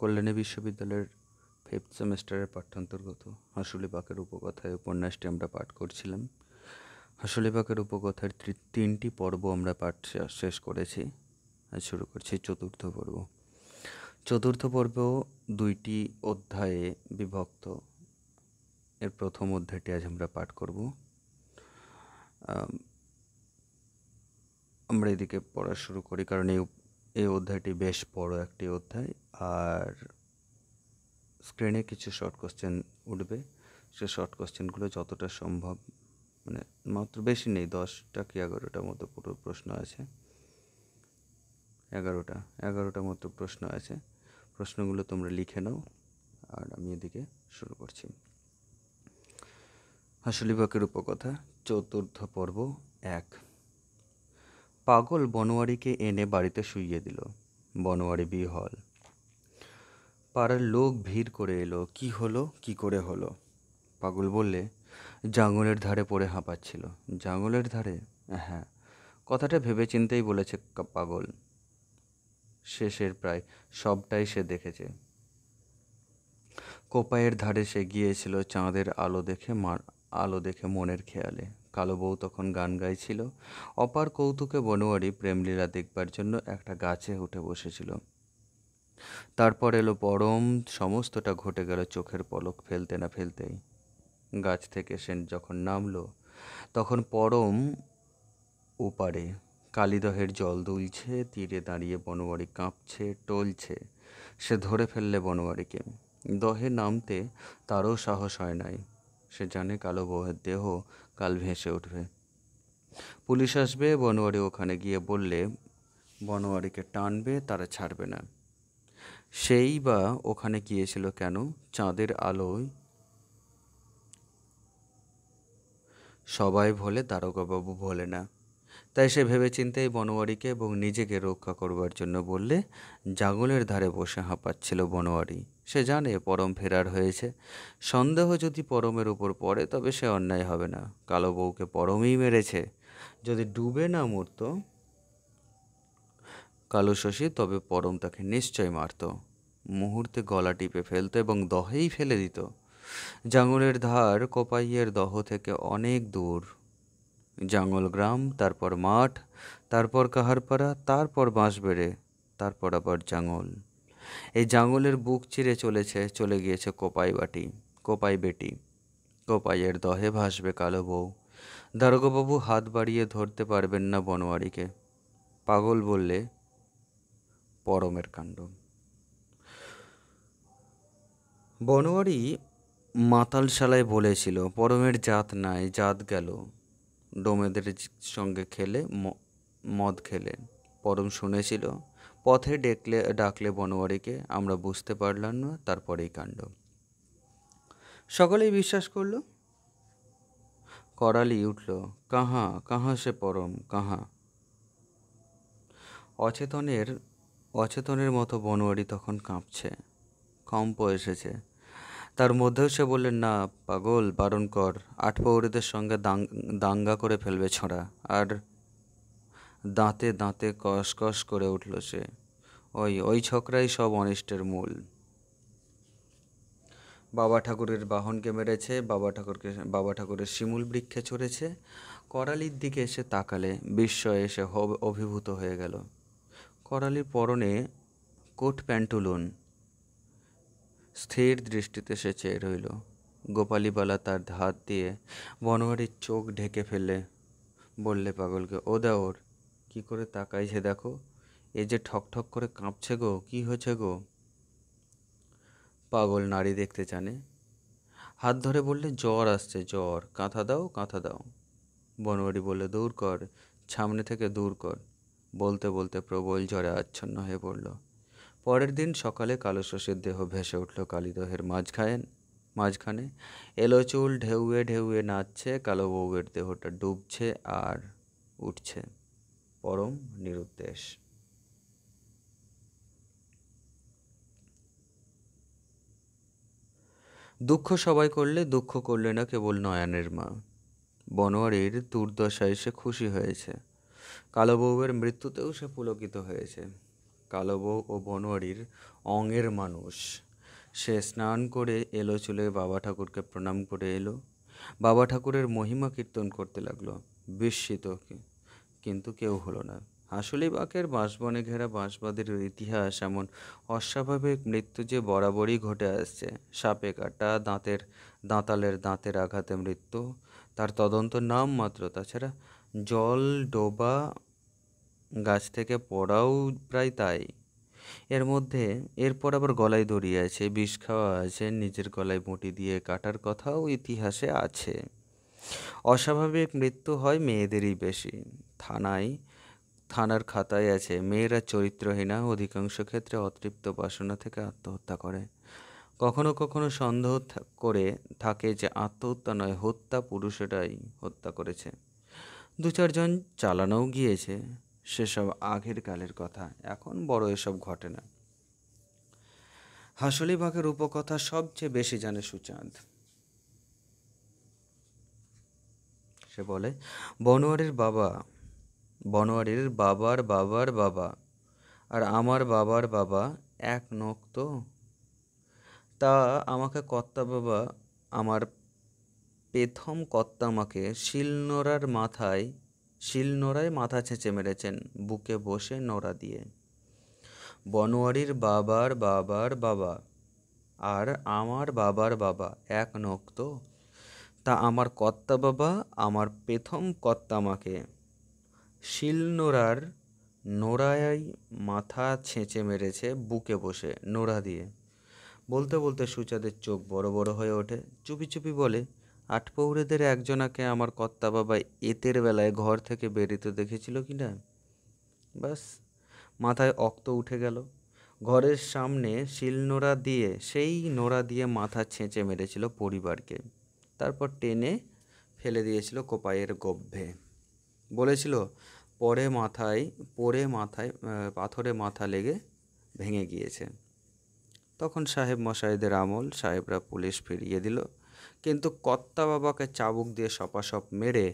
কল্যাণী বিশ্ববিদ্যালয়ের ফিফথ সেমেস্টারের পাঠ্যান্তর্গত হাসুলিবাকের উপকথায় উপন্যাসটি আমরা পাঠ করছিলাম হাসুলিবাকের উপকথার তিনটি পর্ব আমরা পাঠ শেষ করেছি আজ শুরু করছি চতুর্থ পর্ব চতুর্থ পর্ব দুইটি অধ্যায়ে বিভক্ত এর প্রথম অধ্যায়টি আজ আমরা পাঠ করব আমরা এদিকে পড়া শুরু করি কারণ এই এই অধ্যায়টি বেশ বড় একটি অধ্যায় আর স্ক্রিনে কিছু শর্ট কোশ্চেন উঠবে সে শর্ট কোশ্চেনগুলো যতটা সম্ভব মানে মাত্র বেশি নেই দশটা কি এগারোটার মতো পুরো প্রশ্ন আছে এগারোটা এগারোটা মতো প্রশ্ন আছে প্রশ্নগুলো তোমরা লিখে নাও আর আমি এদিকে শুরু করছি হাসলিবাকের উপকথা চতুর্থ পর্ব এক পাগল বনোয়ারিকে এনে বাড়িতে শুইয়ে দিল বনোয়ারি বিহল পাড়ার লোক ভিড় করে এলো কি হলো কি করে হলো পাগল বললে জাঙ্গলের ধারে পড়ে হাঁপাচ্ছিল জাঙ্গলের ধারে হ্যাঁ কথাটা ভেবে চিন্তেই বলেছে পাগল শেষের প্রায় সবটাই সে দেখেছে কোপায়ের ধারে সে গিয়েছিল চাঁদের আলো দেখে মার আলো দেখে মনের খেয়ালে কালো বউ তখন গান গাইছিল অপার কৌতুকে বনোয়ারি প্রেমলীলা দেখবার জন্য একটা গাছে উঠে বসেছিল তারপর এলো পরম সমস্তটা ঘটে গেল চোখের পলক ফেলতে না ফেলতেই গাছ থেকে সেন যখন নামলো তখন পরম ওপারে কালিদহের জল দুলছে তীরে দাঁড়িয়ে বনোয়ারি কাঁপছে টলছে সে ধরে ফেললে বনোয়ারিকে দহে নামতে তারও সাহস হয় নাই সে জানে কালো বউয়ের দেহ কাল ভেসে উঠবে পুলিশ আসবে বনোয়ারি ওখানে গিয়ে বললে বনোয়ারিকে টানবে তারা ছাড়বে না সেই বা ওখানে গিয়েছিল কেন চাঁদের আলোয় সবাই ভোলে দারোগাবাবু ভোলে না তাই সে ভেবেচিন্তেই বনোয়ারিকে এবং নিজেকে রক্ষা করবার জন্য বললে জাগলের ধারে বসে হাঁপাচ্ছিল বনোয়ারি সে জানে পরম ফেরার হয়েছে সন্দেহ যদি পরমের উপর পড়ে তবে সে অন্যায় হবে না কালো বউকে পরমেই মেরেছে যদি ডুবে না মরত কালো শশী তবে পরম তাকে নিশ্চয় মারত মুহূর্তে গলা টিপে ফেলত এবং দহেই ফেলে দিত জাঙ্গলের ধার কোপাইয়ের দহ থেকে অনেক দূর জাঙ্গল গ্রাম তারপর মাঠ তারপর কাহারপাড়া তারপর বাঁশ বেড়ে তারপর আবার জাঙ্গল এই জঙ্গলের বুক চিরে চলেছে চলে গিয়েছে কোপাই বাটি কোপাই বেটি কোপাইয়ের দহে ভাসবে কালো বউ দারোগাবু হাত বাড়িয়ে ধরতে পারবেন না বনোয়ারিকে পাগল বললে পরমের কাণ্ড বনোয়ারি মাতালশালায় বলেছিল পরমের জাত নাই জাত গেল ডোমেদের সঙ্গে খেলে মদ খেলে পরম শুনেছিল পথে ডেকলে ডাকলে বনোয়ারিকে আমরা বুঝতে পারলাম না তারপরেই কাণ্ড সকলেই বিশ্বাস করল করালি উঠল কাহা কাহা সে পরম কাহা অচেতনের অচেতনের মতো বনোয়ারি তখন কাঁপছে কম্প এসেছে তার মধ্যেও সে বললেন না পাগল বারণ কর আট পৌরিদের সঙ্গে দাঙ্গা করে ফেলবে ছড়া আর দাঁতে দাঁতে কসকস করে উঠল সে ওই ওই ছকরাই সব অনিষ্টের মূল বাবা ঠাকুরের বাহনকে মেরেছে বাবা ঠাকুরকে বাবা ঠাকুরের শিমুল বৃক্ষে চড়েছে করালির দিকে এসে তাকালে বিস্ময়ে এসে অভিভূত হয়ে গেল করালির পরনে কোট প্যান্টুলুন স্থির দৃষ্টিতে সে চেয়ে রইল গোপালীবালা তার ধার দিয়ে বনোয়ারির চোখ ঢেকে ফেলে বললে পাগলকে ও দেওর কি করে তাকাইছে দেখো এ যে ঠক ঠক করে কাঁপছে গো কি হয়েছে গো পাগল নারী দেখতে জানে হাত ধরে বললে জ্বর আসছে জ্বর কাঁথা দাও কাঁথা দাও বনবাড়ি বললে দূর কর সামনে থেকে দূর কর বলতে বলতে প্রবল জ্বরে আচ্ছন্ন হয়ে পড়ল পরের দিন সকালে কালো শশীর দেহ ভেসে উঠল কালীদহের মাঝখান মাঝখানে এলো চুল ঢেউয়ে ঢেউয়ে নাচছে কালো বউয়ের দেহটা ডুবছে আর উঠছে পরম নিরুদ্দেশ দুঃখ সবাই করলে দুঃখ করলে না কেবল নয়নের মা বনোয়ারির দুর্দশায় সে খুশি হয়েছে কালো বউয়ের মৃত্যুতেও সে পুলকিত হয়েছে কালো বউ ও বনোয়ারির অঙ্গের মানুষ সে স্নান করে এলো চুলে বাবা ঠাকুরকে প্রণাম করে এলো বাবা ঠাকুরের মহিমা কীর্তন করতে লাগলো বিস্মিত কিন্তু কেউ হলো না হাসুলিবাগের বাঁশবনে ঘেরা বাঁশবাদের ইতিহাস এমন অস্বাভাবিক মৃত্যু যে বরাবরই ঘটে আসছে সাপে কাটা দাঁতের দাঁতালের দাঁতের আঘাতে মৃত্যু তার তদন্ত নাম মাত্র তাছাড়া জল ডোবা গাছ থেকে পড়াও প্রায় তাই এর মধ্যে এরপর আবার গলায় দড়ি আছে বিষ খাওয়া আছে নিজের গলায় মুটি দিয়ে কাটার কথাও ইতিহাসে আছে অস্বাভাবিক মৃত্যু হয় মেয়েদেরই বেশি থানায় থানার খাতায় আছে মেয়েরা চরিত্রহীনা অধিকাংশ ক্ষেত্রে অতৃপ্ত বাসনা থেকে আত্মহত্যা করে কখনো কখনো সন্দেহ করে থাকে যে আত্মহত্যা নয় হত্যা পুরুষেরাই হত্যা করেছে দু চারজন চালানোও গিয়েছে সেসব আগের কালের কথা এখন বড় এসব ঘটে না হাসলিবাগের উপকথা সবচেয়ে বেশি জানে সুচাঁদ সে বলে বনোয়ারের বাবা বনোয়ারির বাবার বাবার বাবা আর আমার বাবার বাবা এক নখ তো তা আমাকে কর্তা বাবা আমার প্রথম কর্তা আমাকে শিলনোড়ার মাথায় শিলনোড়ায় মাথা ছেঁচে মেরেছেন বুকে বসে নোড়া দিয়ে বনোয়ারির বাবার বাবার বাবা আর আমার বাবার বাবা এক নখ তো তা আমার কর্তা বাবা আমার প্রথম কর্তা আমাকে শিলনোড়ার নোড়ায় মাথা ছেঁচে মেরেছে বুকে বসে নোড়া দিয়ে বলতে বলতে সুচাদের চোখ বড় বড় হয়ে ওঠে চুপি চুপি বলে আটপৌরেদের একজনাকে আমার কর্তা বাবা এতের বেলায় ঘর থেকে বেরিতে দেখেছিল কি না বাস মাথায় অক্ত উঠে গেল ঘরের সামনে শিলনোড়া দিয়ে সেই নোড়া দিয়ে মাথা ছেঁচে মেরেছিল পরিবারকে তারপর টেনে ফেলে দিয়েছিল কোপাইয়ের গভ্যে বলেছিল পরে মাথায় পরে মাথায় পাথরে মাথা লেগে ভেঙে গিয়েছে তখন সাহেব মশাইদের আমল সাহেবরা পুলিশ ফিরিয়ে দিল কিন্তু কর্তা বাবাকে চাবুক দিয়ে সপাসপ মেরে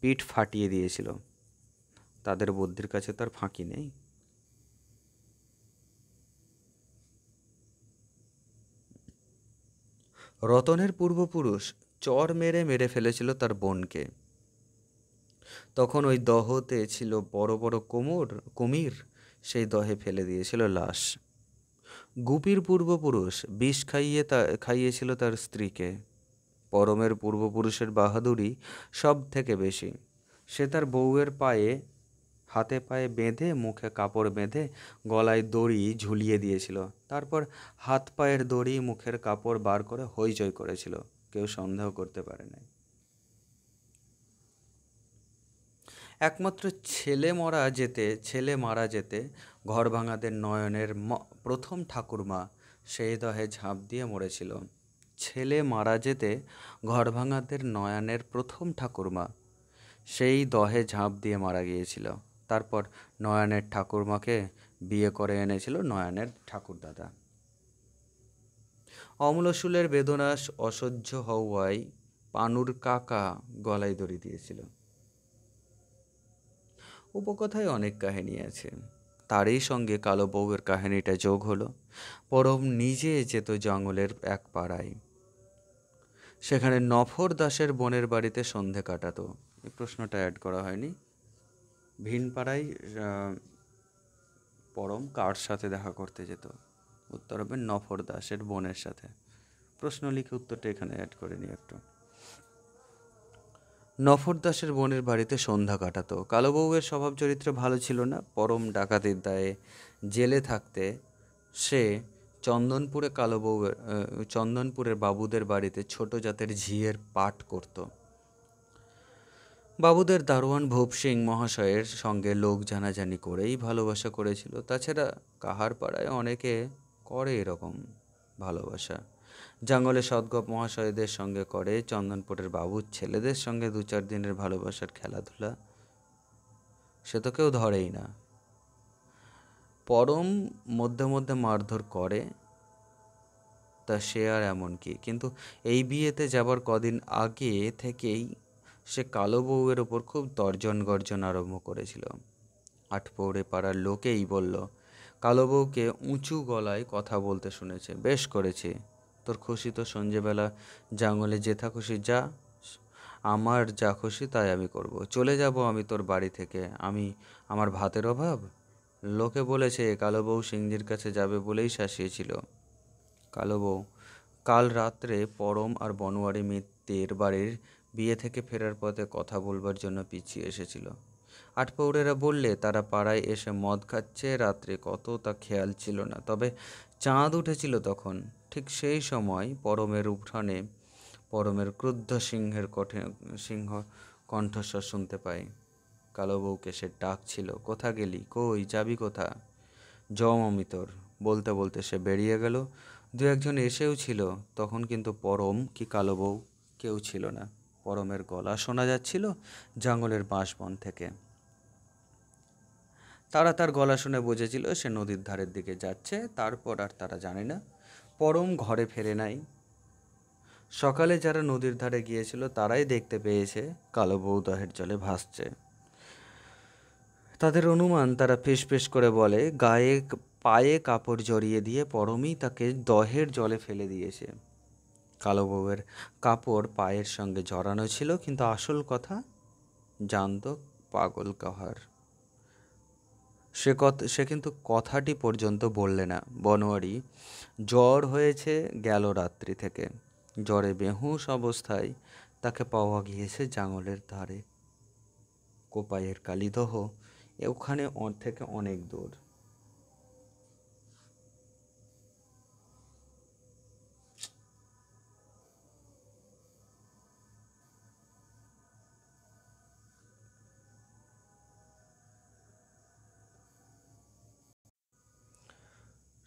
পিঠ ফাটিয়ে দিয়েছিল তাদের বুদ্ধির কাছে তার ফাঁকি নেই রতনের পূর্বপুরুষ চর মেরে মেরে ফেলেছিল তার বোনকে তখন ওই দহতে ছিল বড় বড় কোমর কুমির সেই দহে ফেলে দিয়েছিল লাশ গুপির পূর্বপুরুষ বিষ খাইয়ে তা খাইয়েছিল তার স্ত্রীকে পরমের পূর্বপুরুষের বাহাদুরি সব থেকে বেশি সে তার বউয়ের পায়ে হাতে পায়ে বেঁধে মুখে কাপড় বেঁধে গলায় দড়ি ঝুলিয়ে দিয়েছিল তারপর হাত পায়ের দড়ি মুখের কাপড় বার করে হইচই করেছিল কেউ সন্দেহ করতে পারে নাই একমাত্র ছেলে মরা যেতে ছেলে মারা যেতে ঘর ভাঙাদের নয়নের প্রথম ঠাকুরমা সেই দহে ঝাঁপ দিয়ে মরেছিল ছেলে মারা যেতে ঘর ভাঙাদের নয়নের প্রথম ঠাকুরমা সেই দহে ঝাঁপ দিয়ে মারা গিয়েছিল তারপর নয়নের ঠাকুরমাকে বিয়ে করে এনেছিল নয়নের ঠাকুরদাদা অমলসুলের বেদনাস অসহ্য হওয়ায় পানুর কাকা গলায় দড়ি দিয়েছিল উপকথায় অনেক কাহিনী আছে তারই সঙ্গে কালো বউয়ের কাহিনীটা যোগ হলো পরম নিজে যেত জঙ্গলের এক পাড়ায় সেখানে নফর দাসের বোনের বাড়িতে সন্ধে কাটাতো এই প্রশ্নটা অ্যাড করা হয়নি ভিন পাড়ায় পরম কার সাথে দেখা করতে যেত উত্তর হবে নফর দাসের বোনের সাথে প্রশ্ন লিখে উত্তরটা এখানে অ্যাড করে নিই একটু নফর দাসের বোনের বাড়িতে সন্ধ্যা কাটাতো কালোবউয়ের স্বভাব চরিত্র ভালো ছিল না পরম ডাকাতির দায়ে জেলে থাকতে সে চন্দনপুরে কালো বউয়ের চন্দনপুরের বাবুদের বাড়িতে ছোট জাতের ঝিয়ের পাঠ করত বাবুদের দারোয়ান ভূপ সিং মহাশয়ের সঙ্গে লোক জানাজানি করেই ভালোবাসা করেছিল তাছাড়া কাহার পাড়ায় অনেকে করে এরকম ভালোবাসা জঙ্গলে সদগপ মহাশয়দের সঙ্গে করে চন্দনপুরের বাবুর ছেলেদের সঙ্গে দু চার দিনের ভালোবাসার খেলাধুলা সে তো কেউ ধরেই না পরম মধ্যে মধ্যে মারধর করে তা সে আর এমন কি কিন্তু এই বিয়েতে যাবার কদিন আগে থেকেই সে কালো বউয়ের ওপর খুব তর্জন গর্জন আরম্ভ করেছিল আটপৌরে পাড়ার লোকেই বলল কালো বউকে উঁচু গলায় কথা বলতে শুনেছে বেশ করেছে তোর খুশি তো সন্ধেবেলা জঙ্গলে যেথা খুশি যা আমার যা খুশি তাই আমি করব। চলে যাব আমি তোর বাড়ি থেকে আমি আমার ভাতের অভাব লোকে বলেছে কালো বউ সিংজির কাছে যাবে বলেই শাসিয়েছিল কালো বউ কাল রাত্রে পরম আর বনোয়ারি মিত্রের বাড়ির বিয়ে থেকে ফেরার পথে কথা বলবার জন্য পিছিয়ে এসেছিল আটপৌরেরা বললে তারা পাড়ায় এসে মদ খাচ্ছে রাত্রে কত তা খেয়াল ছিল না তবে চাঁদ উঠেছিল তখন ঠিক সেই সময় পরমের উঠানে পরমের ক্রুদ্ধ সিংহের কঠে সিংহ কণ্ঠস্বর শুনতে পাই কালো বউকে সে ডাকছিল কোথা গেলি কই যাবি কোথা জম অমিতর বলতে বলতে সে বেরিয়ে গেল দু একজন এসেও ছিল তখন কিন্তু পরম কি কালো বউ কেউ ছিল না পরমের গলা শোনা যাচ্ছিল বাঁশ বাঁশবন থেকে তারা তার গলা শুনে বুঝেছিল সে নদীর ধারের দিকে যাচ্ছে তারপর আর তারা জানে না পরম ঘরে ফেরে নাই সকালে যারা নদীর ধারে গিয়েছিল তারাই দেখতে পেয়েছে কালো দহের জলে ভাসছে তাদের অনুমান তারা ফেস ফেস করে বলে গায়ে পায়ে কাপড় জড়িয়ে দিয়ে পরমই তাকে দহের জলে ফেলে দিয়েছে কালো বউয়ের কাপড় পায়ের সঙ্গে জড়ানো ছিল কিন্তু আসল কথা জানত পাগল কাহার সে কত সে কিন্তু কথাটি পর্যন্ত বললে না বনোয়ারি জ্বর হয়েছে গেল রাত্রি থেকে জ্বরে বেহুস অবস্থায় তাকে পাওয়া গিয়েছে জাঙলের ধারে কোপাইয়ের কালীদহ ওখানে থেকে অনেক দূর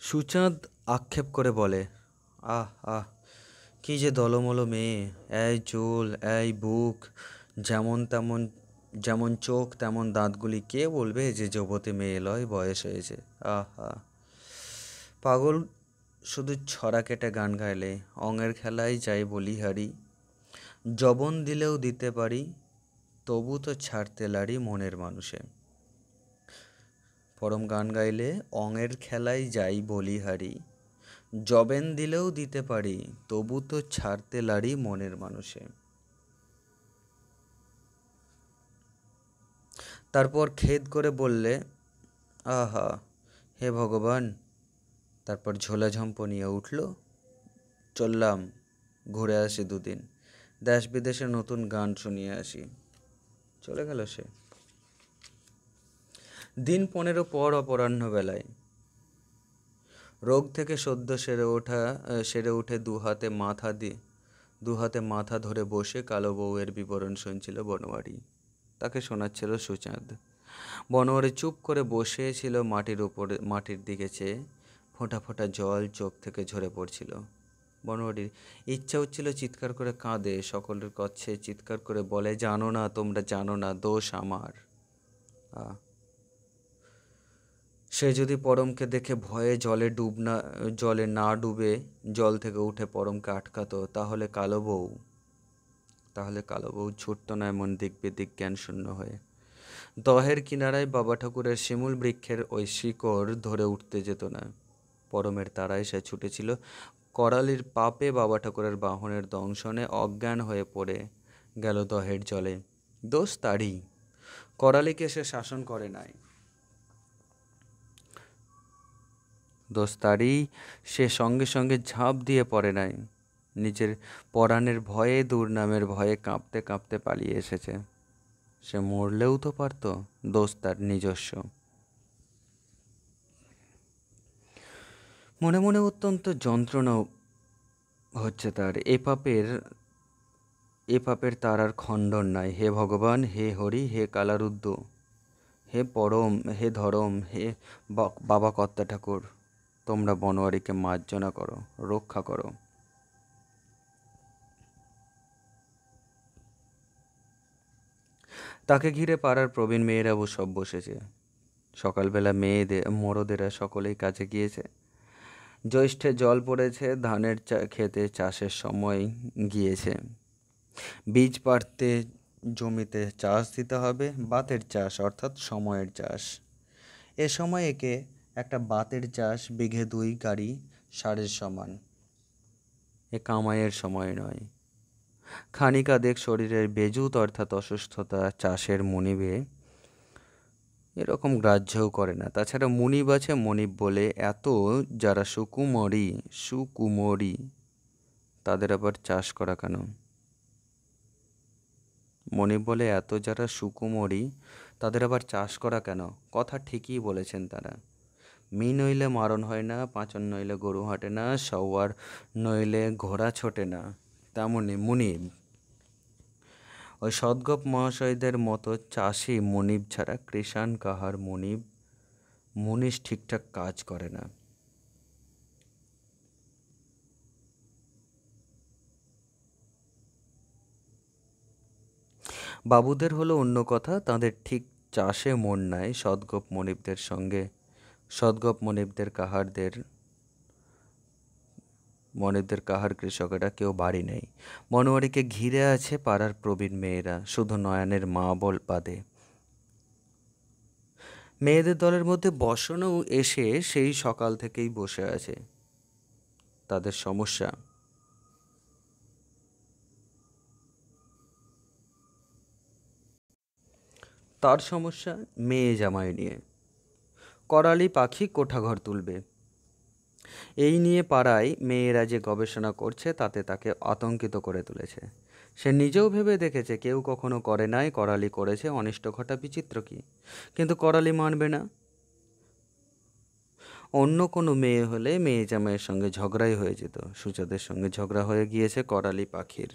সুচাঁদ আক্ষেপ করে বলে আহ আহ কী যে দলমলো মেয়ে এই চুল এই বুক যেমন তেমন যেমন চোখ তেমন দাঁতগুলি কে বলবে যে যুবতী মেয়ে লয় বয়স হয়েছে আহ পাগল শুধু ছড়া কেটে গান গাইলে অঙের খেলায় যাই বলি হারি জবন দিলেও দিতে পারি তবু তো ছাড়তে লারি মনের মানুষে পরম গান গাইলে অঙের খেলায় যাই বলিহারি জবেন দিলেও দিতে পারি তবু তো ছাড়তে লারি মনের মানুষে তারপর খেদ করে বললে আহা হে ভগবান তারপর ঝোলাঝম্প নিয়ে উঠল চললাম ঘুরে আসি দুদিন দেশ বিদেশে নতুন গান শুনিয়ে আসি চলে গেল সে দিন পনেরো পর অপরাহ্নবেলায় রোগ থেকে সদ্য সেরে ওঠা সেরে উঠে দু হাতে মাথা দিয়ে দু হাতে মাথা ধরে বসে কালো বউয়ের বিবরণ শুনছিল বনোয়ারি তাকে শোনাচ্ছিল সুচাঁদ বনোয়ারি চুপ করে বসেছিল মাটির উপরে মাটির দিকে চেয়ে ফোঁটা ফোঁটা জল চোখ থেকে ঝরে পড়ছিল বনোয়ারির ইচ্ছা হচ্ছিল চিৎকার করে কাঁদে সকলের কচ্ছে চিৎকার করে বলে জানো না তোমরা জানো না দোষ আমার আহ সে যদি পরমকে দেখে ভয়ে জলে ডুব না জলে না ডুবে জল থেকে উঠে পরমকে আটকাতো তাহলে কালো বউ তাহলে কালো বউ ছুটত না এমন দিক বেদিক জ্ঞান শূন্য হয়ে দহের কিনারায় বাবা ঠাকুরের শিমুল বৃক্ষের ওই শিকড় ধরে উঠতে যেত না পরমের তারায় সে ছুটেছিল করালির পাপে বাবা ঠাকুরের বাহনের দংশনে অজ্ঞান হয়ে পড়ে গেল দহের জলে দোষ তারই করালিকে সে শাসন করে নাই দোস্তারি সে সঙ্গে সঙ্গে ঝাঁপ দিয়ে পড়ে নাই নিজের পরাণের ভয়ে দুর্নামের ভয়ে কাঁপতে কাঁপতে পালিয়ে এসেছে সে মরলেও তো পারত দোস্তার নিজস্ব মনে মনে অত্যন্ত যন্ত্রণা হচ্ছে তার এ পাপের এ পাপের তার আর খণ্ডন নাই হে ভগবান হে হরি হে কালারুদ্দ হে পরম হে ধরম হে বাবা কর্তা ঠাকুর তোমরা বনোয়ারিকে মার্জনা করো রক্ষা করো তাকে ঘিরে পাড়ার প্রবীণ মেয়েরা সব বসেছে সকালবেলা মেয়েদের মরদেরা সকলেই কাছে গিয়েছে জ্যৈষ্ঠে জল পড়েছে ধানের ক্ষেতে চাষের সময় গিয়েছে বীজ পাড়তে জমিতে চাষ দিতে হবে বাতের চাষ অর্থাৎ সময়ের চাষ এ সময় একে একটা বাতের চাষ বিঘে দুই গাড়ি সারের সমান এ কামাইয়ের সময় নয় খানিকাদেক শরীরের বেজুত অর্থাৎ অসুস্থতা চাষের মনিবে এরকম গ্রাহ্যও করে না তাছাড়া মনিব আছে মনিব বলে এত যারা সুকুমরি সুকুমরি তাদের আবার চাষ করা কেন মনিব বলে এত যারা সুকুমরি তাদের আবার চাষ করা কেন কথা ঠিকই বলেছেন তারা মি নইলে মারণ হয় না পাঁচন নইলে গরু হাঁটে না সওয়ার নইলে ঘোড়া ছোটে না তেমনি মুনিব ওই সদ্গপ মহাশয়দের মতো চাষি মনিব ছাড়া কৃষাণ কাহার মনিব মনীষ ঠিকঠাক কাজ করে না বাবুদের হলো অন্য কথা তাদের ঠিক চাষে মন নাই সদ্গপ মনিবদের সঙ্গে সদগপ মনিবদের কাহারদের মনিবদের কাহার কৃষকেরা কেউ বাড়ি নেই মনোয়ারিকে ঘিরে আছে পাড়ার প্রবীণ মেয়েরা শুধু নয়নের মা বল বাদে মেয়েদের দলের মধ্যে বসনও এসে সেই সকাল থেকেই বসে আছে তাদের সমস্যা তার সমস্যা মেয়ে জামাই নিয়ে করালি পাখি কোঠাঘর তুলবে এই নিয়ে পাড়ায় মেয়েরা যে গবেষণা করছে তাতে তাকে আতঙ্কিত করে তুলেছে সে নিজেও ভেবে দেখেছে কেউ কখনো করে নাই করালি করেছে অনিষ্ট ঘটা বিচিত্র কি কিন্তু করালি মানবে না অন্য কোনো মেয়ে হলে মেয়ে জামাইয়ের সঙ্গে ঝগড়াই হয়ে যেত সুচাঁদের সঙ্গে ঝগড়া হয়ে গিয়েছে করালি পাখির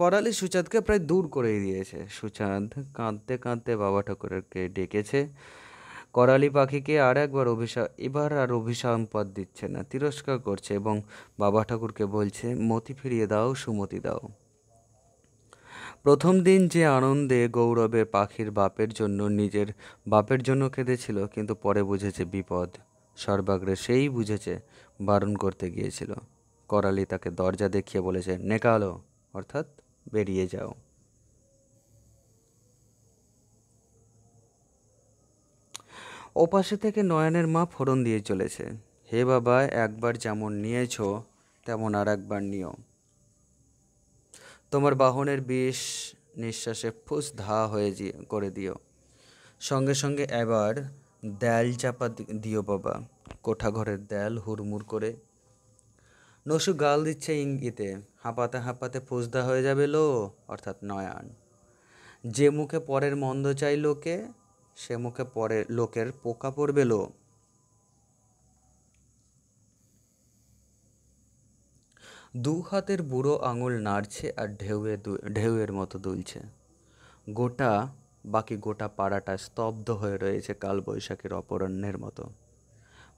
করালি সুচাঁদকে প্রায় দূর করেই দিয়েছে সুচাঁদ কাঁদতে কাঁদতে বাবা ঠাকুরকে ডেকেছে করালি পাখিকে আর একবার অভিশাপ এবার আর পদ দিচ্ছে না তিরস্কার করছে এবং বাবা ঠাকুরকে বলছে মতি ফিরিয়ে দাও সুমতি দাও প্রথম দিন যে আনন্দে গৌরবে পাখির বাপের জন্য নিজের বাপের জন্য কেঁদেছিল কিন্তু পরে বুঝেছে বিপদ সর্বাগ্রে সেই বুঝেছে বারণ করতে গিয়েছিল করালি তাকে দরজা দেখিয়ে বলেছে নেকালো অর্থাৎ বেরিয়ে যাও ওপাশে থেকে নয়নের মা ফোড়ন দিয়ে চলেছে হে বাবা একবার যেমন নিয়েছ তেমন আর একবার নিও তোমার বাহনের বিষ নিঃশ্বাসে ফুস ধা হয়ে করে দিও সঙ্গে সঙ্গে এবার দ্যাল চাপা দিও বাবা কোঠাঘরের দ্যাল হুড়মুড় করে নসু গাল দিচ্ছে ইঙ্গিতে হাঁপাতে হাঁপাতে ফুসদা হয়ে যাবে লো অর্থাৎ নয়ান যে মুখে পরের মন্দ চাই লোকে সে মুখে পরে লোকের পোকা পড়বে লো দু হাতের বুড়ো আঙুল নাড়ছে আর ঢেউয়ে ঢেউয়ের মতো দুলছে গোটা বাকি গোটা পাড়াটা স্তব্ধ হয়ে রয়েছে কালবৈশাখীর অপরাহ্নের মতো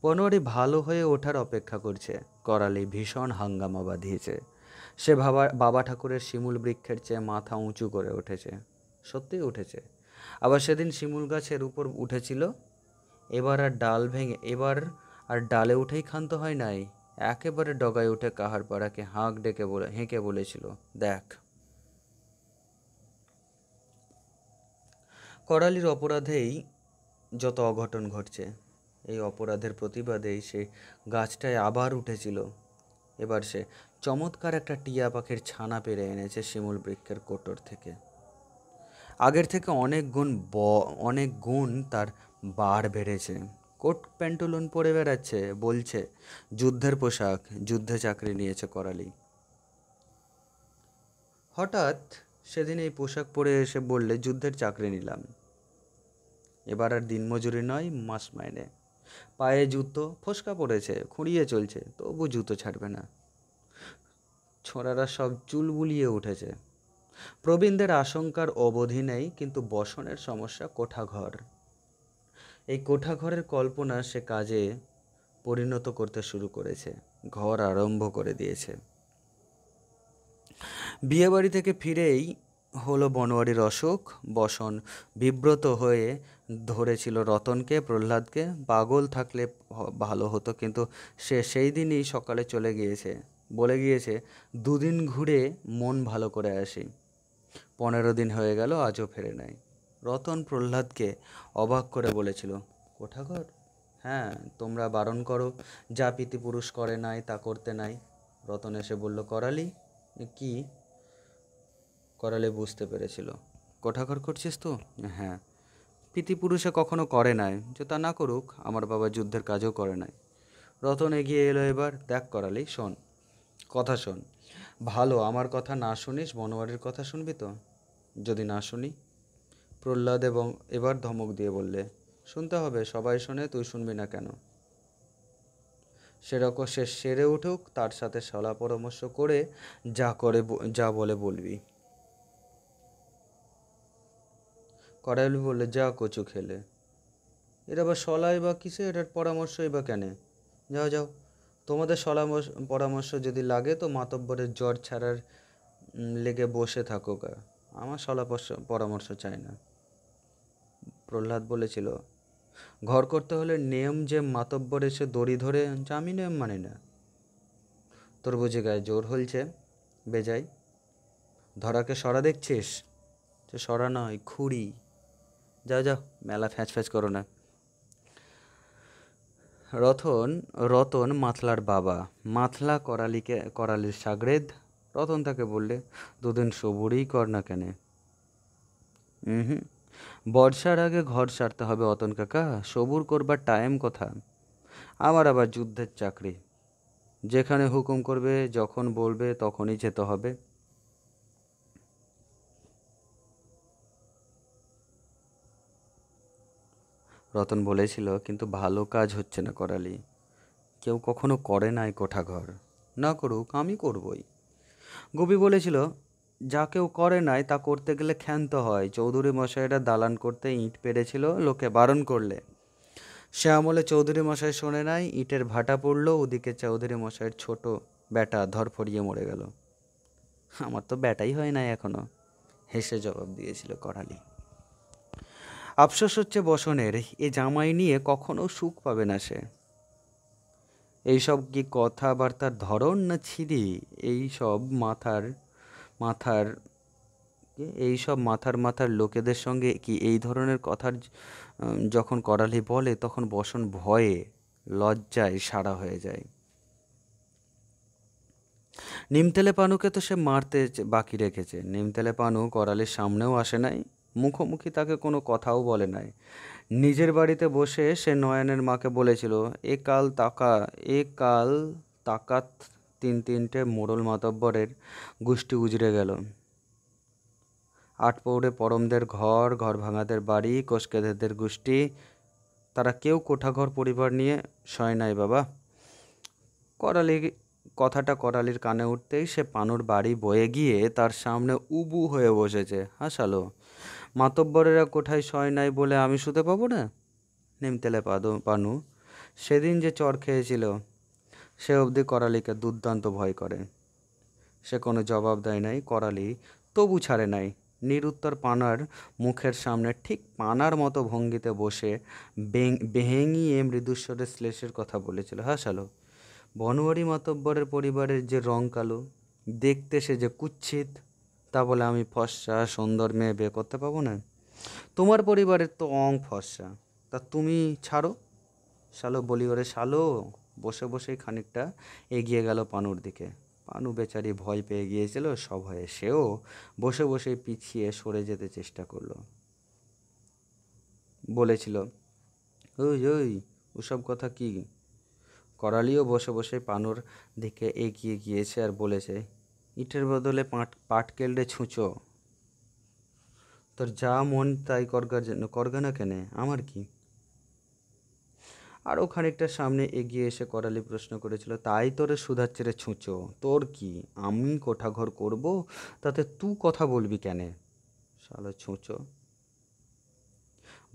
পনোয়ারি ভালো হয়ে ওঠার অপেক্ষা করছে করালি ভীষণ হাঙ্গামা বাঁধিয়েছে সে বাবা বাবা ঠাকুরের শিমুল বৃক্ষের চেয়ে মাথা উঁচু করে উঠেছে সত্যিই উঠেছে আবার সেদিন শিমুল গাছের উপর উঠেছিল এবার আর ডাল ভেঙে এবার আর ডালে উঠেই ক্ষান্ত হয় নাই একেবারে ডগায় উঠে কাহার পাড়াকে হাঁক ডেকে বলে হেঁকে বলেছিল দেখ করালির অপরাধেই যত অঘটন ঘটছে এই অপরাধের প্রতিবাদেই সে গাছটায় আবার উঠেছিল এবার সে চমৎকার একটা টিয়া পাখির ছানা পেরে এনেছে শিমুল বৃক্ষের কোটর থেকে আগের থেকে অনেক গুণ ব অনেক গুণ তার বার বেড়েছে কোট প্যান্টলুন পরে বেড়াচ্ছে বলছে যুদ্ধের পোশাক যুদ্ধে চাকরি নিয়েছে করালি হঠাৎ সেদিন এই পোশাক পরে এসে বললে যুদ্ধের চাকরি নিলাম এবার আর দিনমজুরি নয় মাস মাইনে পায়ে জুতো ফসকা পড়েছে খুঁড়িয়ে চলছে তবু জুতো ছাড়বে না ছোড়ারা সব চুল বুলিয়ে উঠেছে প্রবীণদের আশঙ্কার অবধি নেই কিন্তু বসনের সমস্যা কোঠাঘর এই কোঠাঘরের কল্পনা সে কাজে পরিণত করতে শুরু করেছে ঘর আরম্ভ করে দিয়েছে বিয়েবাড়ি থেকে ফিরেই হলো বনোয়ারির অসুখ বসন বিব্রত হয়ে ধরেছিল রতনকে প্রহ্লাদকে পাগল থাকলে ভালো হতো কিন্তু সে সেই দিনই সকালে চলে গিয়েছে বলে গিয়েছে দুদিন ঘুরে মন ভালো করে আসি পনেরো দিন হয়ে গেল আজও ফেরে নাই রতন প্রহ্লাদকে অবাক করে বলেছিল কোঠাঘর হ্যাঁ তোমরা বারণ করো যা পিতিপুরুষ করে নাই তা করতে নাই রতন এসে বলল করালি কি করালে বুঝতে পেরেছিল কোঠাঘর করছিস তো হ্যাঁ পিতিপুরুষে কখনো করে নাই যে তা না করুক আমার বাবা যুদ্ধের কাজও করে নাই রতন এগিয়ে এলো এবার দেখ করালি শোন কথা শোন ভালো আমার কথা না শুনিস বনোয়ারির কথা শুনবি তো যদি না শুনি প্রহ্লাদ এবং এবার ধমক দিয়ে বললে শুনতে হবে সবাই শুনে তুই শুনবি না কেন সেরকম সে সেরে উঠুক তার সাথে সলা পরামর্শ করে যা করে যা বলে বলবি করাইল বললে যা কচু খেলে এটা বা সলাই বা কিসে এটার পরামর্শই বা কেনে যাও যাও তোমাদের সলামশ পরামর্শ যদি লাগে তো মাতব্বরের জ্বর ছাড়ার লেগে বসে থাকো গা আমার সলা পরামর্শ চাই না প্রহ্লাদ বলেছিল ঘর করতে হলে নিয়ম যে মাতব্বর এসে দড়ি ধরে আমি নিয়ম মানি না তোর বুঝে গায়ে জোর হলছে বেজাই ধরাকে সরা দেখছিস সরা নয় খুঁড়ি যাও যাও মেলা ফ্যাঁচ ফ্যাঁচ করো না রতন রতন মাথলার বাবা মাথলা করালিকে করালির সাগরেদ রতন তাকে বললে দুদিন সবুরই কর না কেনে হুম বর্ষার আগে ঘর সারতে হবে অতন কাকা সবুর করবার টাইম কথা আমার আবার যুদ্ধের চাকরি যেখানে হুকুম করবে যখন বলবে তখনই যেতে হবে রতন বলেছিল কিন্তু ভালো কাজ হচ্ছে না করালি কেউ কখনো করে না কোঠাঘর না করুক আমি করবই গোপী বলেছিল যা কেউ করে নাই তা করতে গেলে ক্ষান্ত হয় চৌধুরী মশাইরা দালান করতে ইট পেরেছিল লোকে বারণ করলে সে আমলে চৌধুরী মশাই শোনে নাই ইটের ভাটা পড়ল ওদিকে চৌধুরী মশাইয়ের ছোট ব্যাটা ফরিয়ে মরে গেল আমার তো ব্যাটাই হয় নাই এখনও হেসে জবাব দিয়েছিল করালি আফসোস হচ্ছে বসনের এ জামাই নিয়ে কখনো সুখ পাবে না সে এইসব কি কথাবার্তার ধরন না ছিরি এইসব মাথার মাথার এই সব মাথার মাথার লোকেদের সঙ্গে কি এই ধরনের কথার যখন করালি বলে তখন বসন ভয়ে লজ্জায় সারা হয়ে যায় নিমতেলে পানুকে তো সে মারতে বাকি রেখেছে নিমতেলে পানু করালির সামনেও আসে নাই মুখোমুখি তাকে কোনো কথাও বলে নাই নিজের বাড়িতে বসে সে নয়নের মাকে বলেছিল এ কাল তাকা এ কাল তাকাত তিন তিনটে মোড়ল মাতব্বরের গোষ্ঠী উজড়ে গেল আটপৌড়ে পরমদের ঘর ঘর ভাঙাদের বাড়ি কোষকেদের গোষ্ঠী তারা কেউ কোঠাঘর পরিবার নিয়ে শয় নাই বাবা করালি কথাটা করালির কানে উঠতেই সে পানুর বাড়ি বয়ে গিয়ে তার সামনে উবু হয়ে বসেছে হাসালো মাতব্বরেরা কোঠায় শয় নাই বলে আমি শুতে পাবো না নিমতেলে পানু সেদিন যে চর খেয়েছিল সে অবধি করালিকে দুর্দান্ত ভয় করে সে কোনো জবাব দেয় নাই করালি তবু ছাড়ে নাই নিরুত্তর পানার মুখের সামনে ঠিক পানার মতো ভঙ্গিতে বসে বেহেঙিয়ে মৃদুস্বরের শ্লেষের কথা বলেছিল হাসালো হ্যাঁ, বনোয়ারি মাতব্বরের পরিবারের যে রং কালো দেখতে সে যে কুচ্ছিত তা বলে আমি ফর্সা সুন্দর মেয়ে বিয়ে করতে পাবো না তোমার পরিবারের তো অং ফর্সা তা তুমি ছাড়ো শালো বলি ওরে শালো বসে বসেই খানিকটা এগিয়ে গেল পানুর দিকে পানু বেচারি ভয় পেয়ে গিয়েছিল হয়ে সেও বসে বসে পিছিয়ে সরে যেতে চেষ্টা করলো বলেছিল ওই ওই ওসব কথা কি করালিও বসে বসে পানুর দিকে এগিয়ে গিয়েছে আর বলেছে ইটের বদলে পাট কেলড়ে ছুঁচো তোর যা মন তাই করগা করগা না কেনে আমার কি আরও খানিকটা সামনে এগিয়ে এসে করালি প্রশ্ন করেছিল তাই তোরে সুধাচ্ছে রে ছুঁচো তোর কি আমি কোঠাঘর করব তাতে তু কথা বলবি কেনে শালো ছুঁচো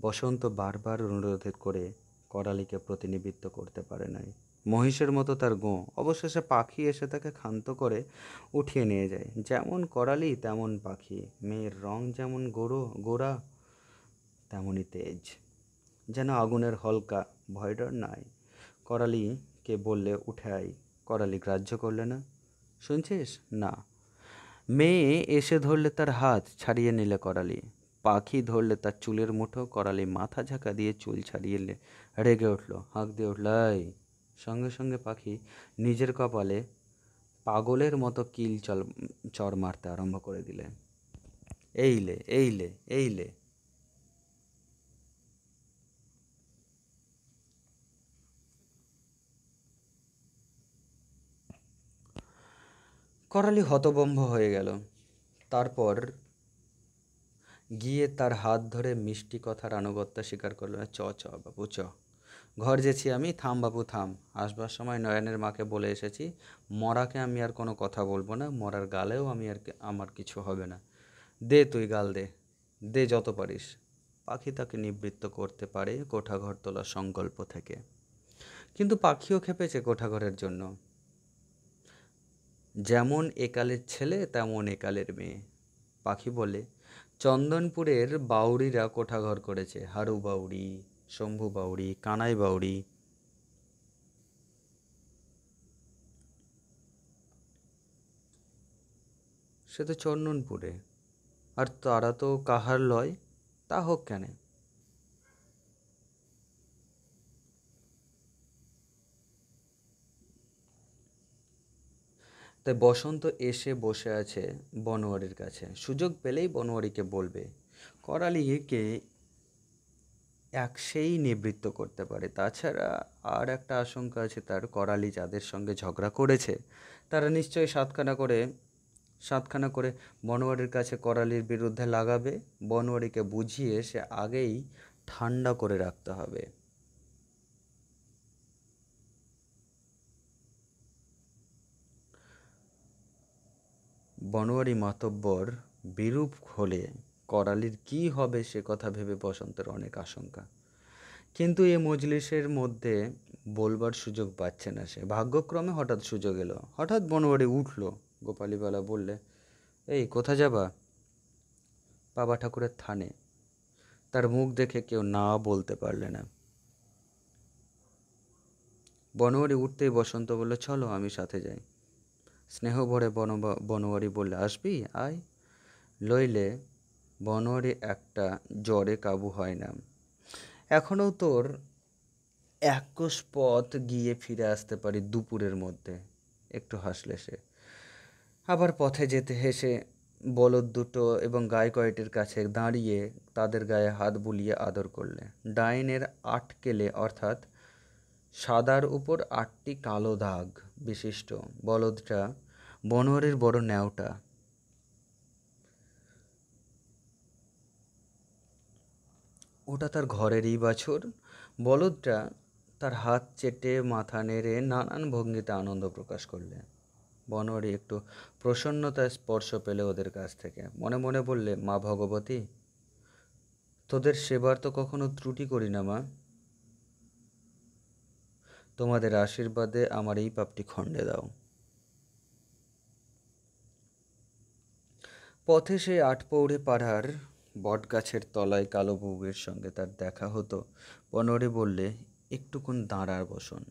বসন্ত বারবার অনুরোধ করে করালিকে প্রতিনিধিত্ব করতে পারে নাই মহিষের মতো তার গোঁ অবশেষে পাখি এসে তাকে ক্ষান্ত করে উঠিয়ে নিয়ে যায় যেমন করালি তেমন পাখি মেয়ের রং যেমন গোড়ো গোড়া তেমনই তেজ যেন আগুনের হলকা ভয়ডর নাই করালিকে বললে উঠে আই করালি গ্রাহ্য করলে না শুনছিস না মেয়ে এসে ধরলে তার হাত ছাড়িয়ে নিলে করালি পাখি ধরলে তার চুলের মুঠো করালি মাথা ঝাঁকা দিয়ে চুল ছাড়িয়ে রেগে উঠল হাঁক দিয়ে উঠলাই সঙ্গে সঙ্গে পাখি নিজের কপালে পাগলের মতো কিল চল চর মারতে আরম্ভ করে দিলে এইলে এইলে এইলে করালি হতবম্ব হয়ে গেল তারপর গিয়ে তার হাত ধরে মিষ্টি কথার আনুগত্য স্বীকার করলো চ চ বাবু চ ঘর যেছি আমি থাম বাবু থাম আসবার সময় নয়নের মাকে বলে এসেছি মরাকে আমি আর কোনো কথা বলবো না মরার গালেও আমি আর আমার কিছু হবে না দে তুই গাল দে দে যত পারিস পাখি তাকে নিবৃত্ত করতে পারে কোঠাঘর তোলার সংকল্প থেকে কিন্তু পাখিও খেপেছে কোঠাঘরের জন্য যেমন একালের ছেলে তেমন একালের মেয়ে পাখি বলে চন্দনপুরের বাউরিরা কোঠাঘর করেছে হারু বাউরি শম্ভু বাউরি কানাই বাউরি সে তো চন্দনপুরে আর তারা তো কাহার লয় তা হোক কেন তাই বসন্ত এসে বসে আছে বনোয়ারির কাছে সুযোগ পেলেই বনোয়ারিকে বলবে করালিকে এক সেই নিবৃত্ত করতে পারে তাছাড়া আর একটা আশঙ্কা আছে তার করালি যাদের সঙ্গে ঝগড়া করেছে তারা নিশ্চয়ই সাতখানা করে সাতখানা করে বনোয়ারির কাছে করালির বিরুদ্ধে লাগাবে বনোয়ারিকে বুঝিয়ে সে আগেই ঠান্ডা করে রাখতে হবে বনোয়ারি মাতব্বর বিরূপ হলে করালির কি হবে সে কথা ভেবে বসন্তের অনেক আশঙ্কা কিন্তু এ মজলিসের মধ্যে বলবার সুযোগ পাচ্ছে না সে ভাগ্যক্রমে হঠাৎ সুযোগ এলো হঠাৎ বনবাড়ি উঠল গোপালীবালা বললে এই কোথা যাবা বাবা ঠাকুরের থানে তার মুখ দেখে কেউ না বলতে পারলে না বনোয়ারি উঠতেই বসন্ত বলল চলো আমি সাথে যাই স্নেহ ভরে বনবা বনোয়ারি বললে আসবি আয় লইলে বনরে একটা জ্বরে কাবু হয় না এখনও তোর একশ পথ গিয়ে ফিরে আসতে পারি দুপুরের মধ্যে একটু হাসলে সে আবার পথে যেতে হেসে বলদ দুটো এবং গায়ে কয়টির কাছে দাঁড়িয়ে তাদের গায়ে হাত বুলিয়ে আদর করলে ডাইনের আটকেলে অর্থাৎ সাদার উপর আটটি কালো দাগ বিশিষ্ট বলদটা বনোয়ারের বড় ন্যাওটা ওটা তার ঘরেরই বাছুর বলদটা তার হাত চেটে মাথা নেড়ে নানান ভঙ্গিতে আনন্দ প্রকাশ করলে বনরি একটু প্রসন্নতায় স্পর্শ পেলে ওদের কাছ থেকে মনে মনে বললে মা ভগবতী তোদের সেবার তো কখনো ত্রুটি করি না মা তোমাদের আশীর্বাদে আমার এই পাপটি খণ্ডে দাও পথে সেই আটপৌড়ে পাড়ার বট গাছের তলায় কালো বউয়ের সঙ্গে তার দেখা হতো বনরে বললে একটুকুন দাঁড়ার বসন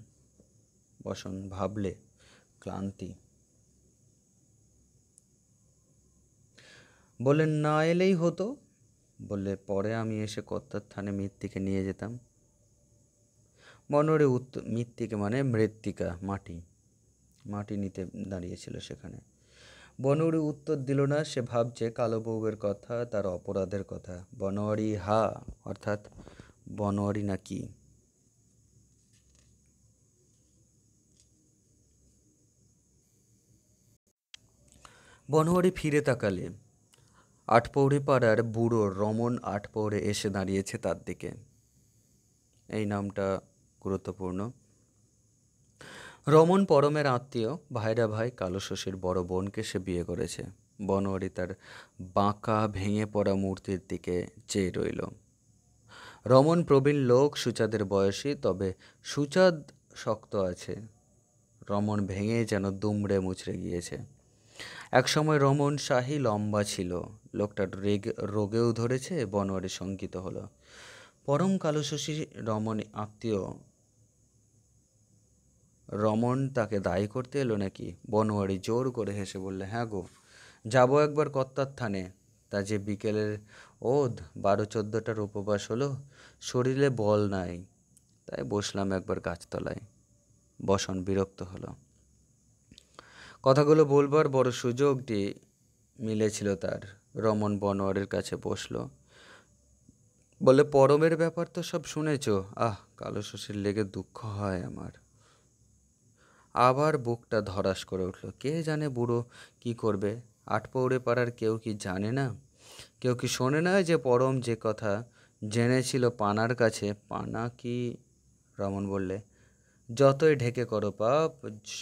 বসন ভাবলে ক্লান্তি বললেন না এলেই হতো বললে পরে আমি এসে কর্তার থানে মৃত্তিকে নিয়ে যেতাম বনরে উত্ত মৃত্তিকে মানে মৃত্তিকা মাটি মাটি নিতে দাঁড়িয়েছিল সেখানে বনোয়ারি উত্তর দিল না সে ভাবছে কালো বউয়ের কথা তার অপরাধের কথা বনোয়ারি হা অর্থাৎ বনোয়ারি নাকি বনোয়ারি ফিরে তাকালে আটপৌড়ে পাড়ার বুড়ো রমন আটপৌরে এসে দাঁড়িয়েছে তার দিকে এই নামটা গুরুত্বপূর্ণ রমন পরমের আত্মীয় ভাইরা ভাই কালো শশীর বড় বোনকে সে বিয়ে করেছে বনোয়ারি তার বাঁকা ভেঙে পড়া মূর্তির দিকে চেয়ে রইল রমন প্রবীণ লোক সুচাঁদের বয়সী তবে সুচাঁদ শক্ত আছে রমন ভেঙে যেন দুমড়ে মুচড়ে গিয়েছে একসময় রমন শাহী লম্বা ছিল লোকটা রেগ রোগেও ধরেছে বনোয়ারি শঙ্কিত হলো পরম কালশশী রমন আত্মীয় রমন তাকে দায়ী করতে এলো নাকি বনোয়ারি জোর করে হেসে বললে হ্যাঁ গো যাবো একবার কর্তার থানে তা যে বিকেলের ওধ বারো চোদ্দোটার উপবাস হলো শরীরে বল নাই তাই বসলাম একবার গাছতলায় বসন বিরক্ত হলো কথাগুলো বলবার বড় সুযোগটি মিলেছিল তার রমন বনোয়ারের কাছে বসল বলে পরমের ব্যাপার তো সব শুনেছ আহ কালো শশীর লেগে দুঃখ হয় আমার আবার বুকটা ধরাস করে উঠল কে জানে বুড়ো কি করবে আটপৌড়ে পাড়ার কেউ কি জানে না কেউ কি শোনে না যে পরম যে কথা জেনেছিল পানার কাছে পানা কি রমন বললে যতই ঢেকে করো পাপ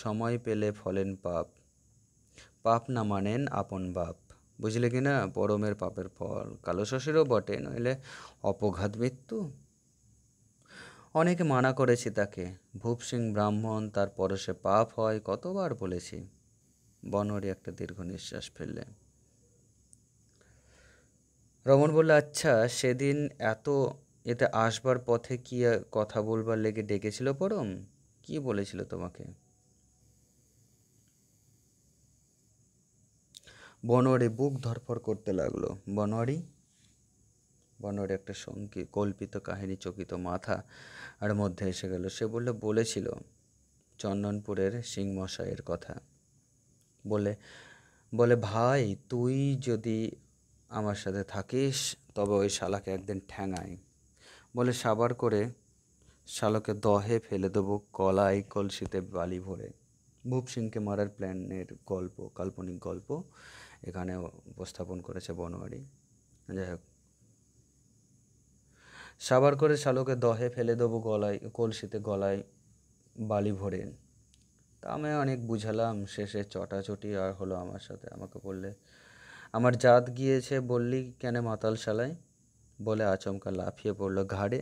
সময় পেলে ফলেন পাপ পাপ না মানেন আপন বাপ বুঝলে কি না পরমের পাপের ফল কালো শশীরও বটে নইলে অপঘাত মৃত্যু অনেকে মানা করেছি তাকে ভূপ সিং ব্রাহ্মণ তার পরশে পাপ হয় কতবার বলেছি বনরি একটা দীর্ঘ নিঃশ্বাস ফেললে রমন বলল আচ্ছা সেদিন এত এতে আসবার পথে কি কথা বলবার লেগে ডেকেছিল পরম কি বলেছিল তোমাকে বনোয়ারি বুক ধরফর করতে লাগলো বনোয়ারি বনোয়ারি একটা সঙ্গী কল্পিত কাহিনী চকিত মাথা আর মধ্যে এসে গেল সে বললে বলেছিল চন্দনপুরের সিংমশাইয়ের কথা বলে বলে ভাই তুই যদি আমার সাথে থাকিস তবে ওই শালাকে একদিন ঠ্যাঙাই বলে সাবার করে শালকে দহে ফেলে দেবো কলাই কলসিতে বালি ভরে ভূপ সিংকে মারার প্ল্যানের গল্প কাল্পনিক গল্প এখানে উপস্থাপন করেছে বনোয়ারি যাই হোক সাবার করে শালুকে দহে ফেলে দেবো গলায় কলসিতে গলায় বালি ভরে তা আমি অনেক বুঝালাম শেষে চটাচটি আর হলো আমার সাথে আমাকে বললে আমার জাত গিয়েছে বললি কেন মাতাল শালায় বলে আচমকা লাফিয়ে পড়লো ঘাড়ে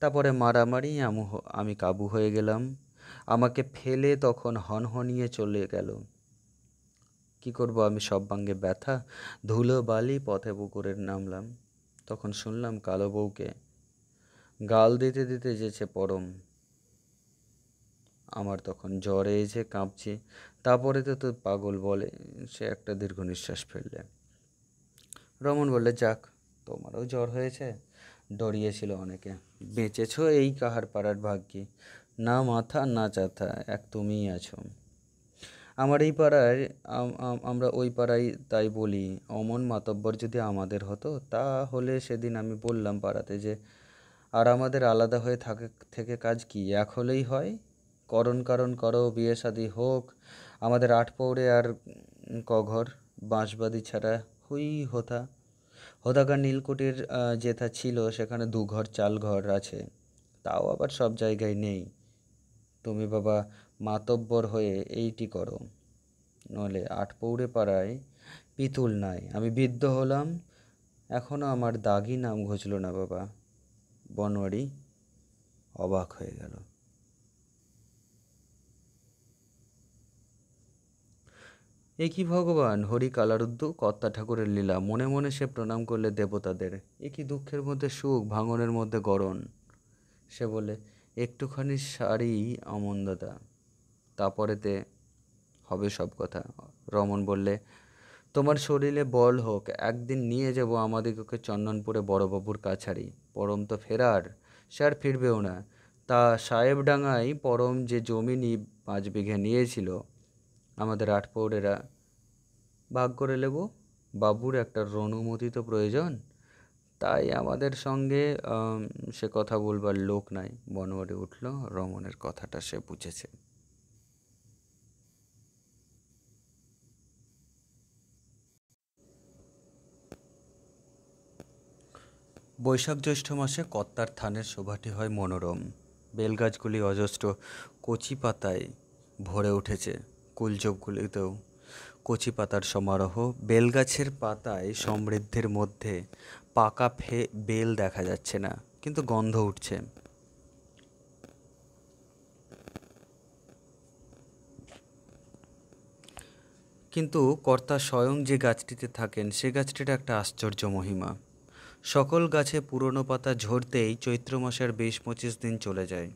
তারপরে মারামারি আমি আমি কাবু হয়ে গেলাম আমাকে ফেলে তখন হনহনিয়ে চলে গেল কি করব আমি সব বাঙ্গে ব্যথা ধুলো বালি পথে পুকুরের নামলাম তখন শুনলাম কালো বউকে গাল দিতে দিতে যেছে পরম আমার তখন জ্বর এসে কাঁপছে তারপরে তো তো পাগল বলে সে একটা দীর্ঘ নিঃশ্বাস ফেললে রমন বললে যাক তোমারও জ্বর হয়েছে ডরিয়েছিল অনেকে বেঁচেছ এই কাহার পাড়ার ভাগ্যে না মাথা না চাথা এক তুমিই আছো আমার এই পাড়ায় আমরা ওই পাড়ায় তাই বলি অমন মাতব্বর যদি আমাদের হতো তাহলে সেদিন আমি বললাম পাড়াতে যে আর আমাদের আলাদা হয়ে থাকে থেকে কাজ কি এক হলেই হয় করণ কারণ করো বিয়ে শাদি হোক আমাদের আট পৌড়ে আর কঘর বাঁশবাদি ছাড়া হুই হোথা হোদাগার নীলকুটির যেথা ছিল সেখানে দুঘর চালঘর আছে তাও আবার সব জায়গায় নেই তুমি বাবা মাতব্বর হয়ে এইটি করো নলে আট পৌড়ে পাড়ায় পিতুল নাই আমি বৃদ্ধ হলাম এখনও আমার দাগি নাম ঘুচল না বাবা বনোয়ারি অবাক হয়ে গেল এ কি ভগবান হরি কালারুদ্দু কর্তা ঠাকুরের লীলা মনে মনে সে প্রণাম করলে দেবতাদের এ কি দুঃখের মধ্যে সুখ ভাঙনের মধ্যে গরণ সে বলে একটুখানি শাড়ি অমন্দতা তারপরেতে হবে সব কথা রমন বললে তোমার শরীরে বল হোক একদিন নিয়ে যাব আমাদিগকে চন্দনপুরে বড়বাবুর কাছারি পরম তো ফেরার সে আর ফিরবেও না তা সাহেবডাঙ্গায় পরম যে জমি নি পাঁচ বিঘে নিয়েছিল আমাদের আটপৌরেরা ভাগ করে নেব বাবুর একটা রণুমতি তো প্রয়োজন তাই আমাদের সঙ্গে সে কথা বলবার লোক নাই বনমালী উঠল রমণের কথাটা সে বুঝেছে বৈশাখ জ্যৈষ্ঠ মাসে কত্তার থানের শোভাটি হয় মনোরম বেলগাছগুলি অজস্র কচি পাতায় ভরে উঠেছে কুলজবগুলিতেও কচি পাতার সমারোহ বেলগাছের পাতায় সমৃদ্ধির মধ্যে পাকা ফে বেল দেখা যাচ্ছে না কিন্তু গন্ধ উঠছে কিন্তু কর্তা স্বয়ং যে গাছটিতে থাকেন সে গাছটির একটা আশ্চর্য মহিমা সকল গাছে পুরনো পাতা ঝরতেই চৈত্র মাসের বিশ পঁচিশ দিন চলে যায়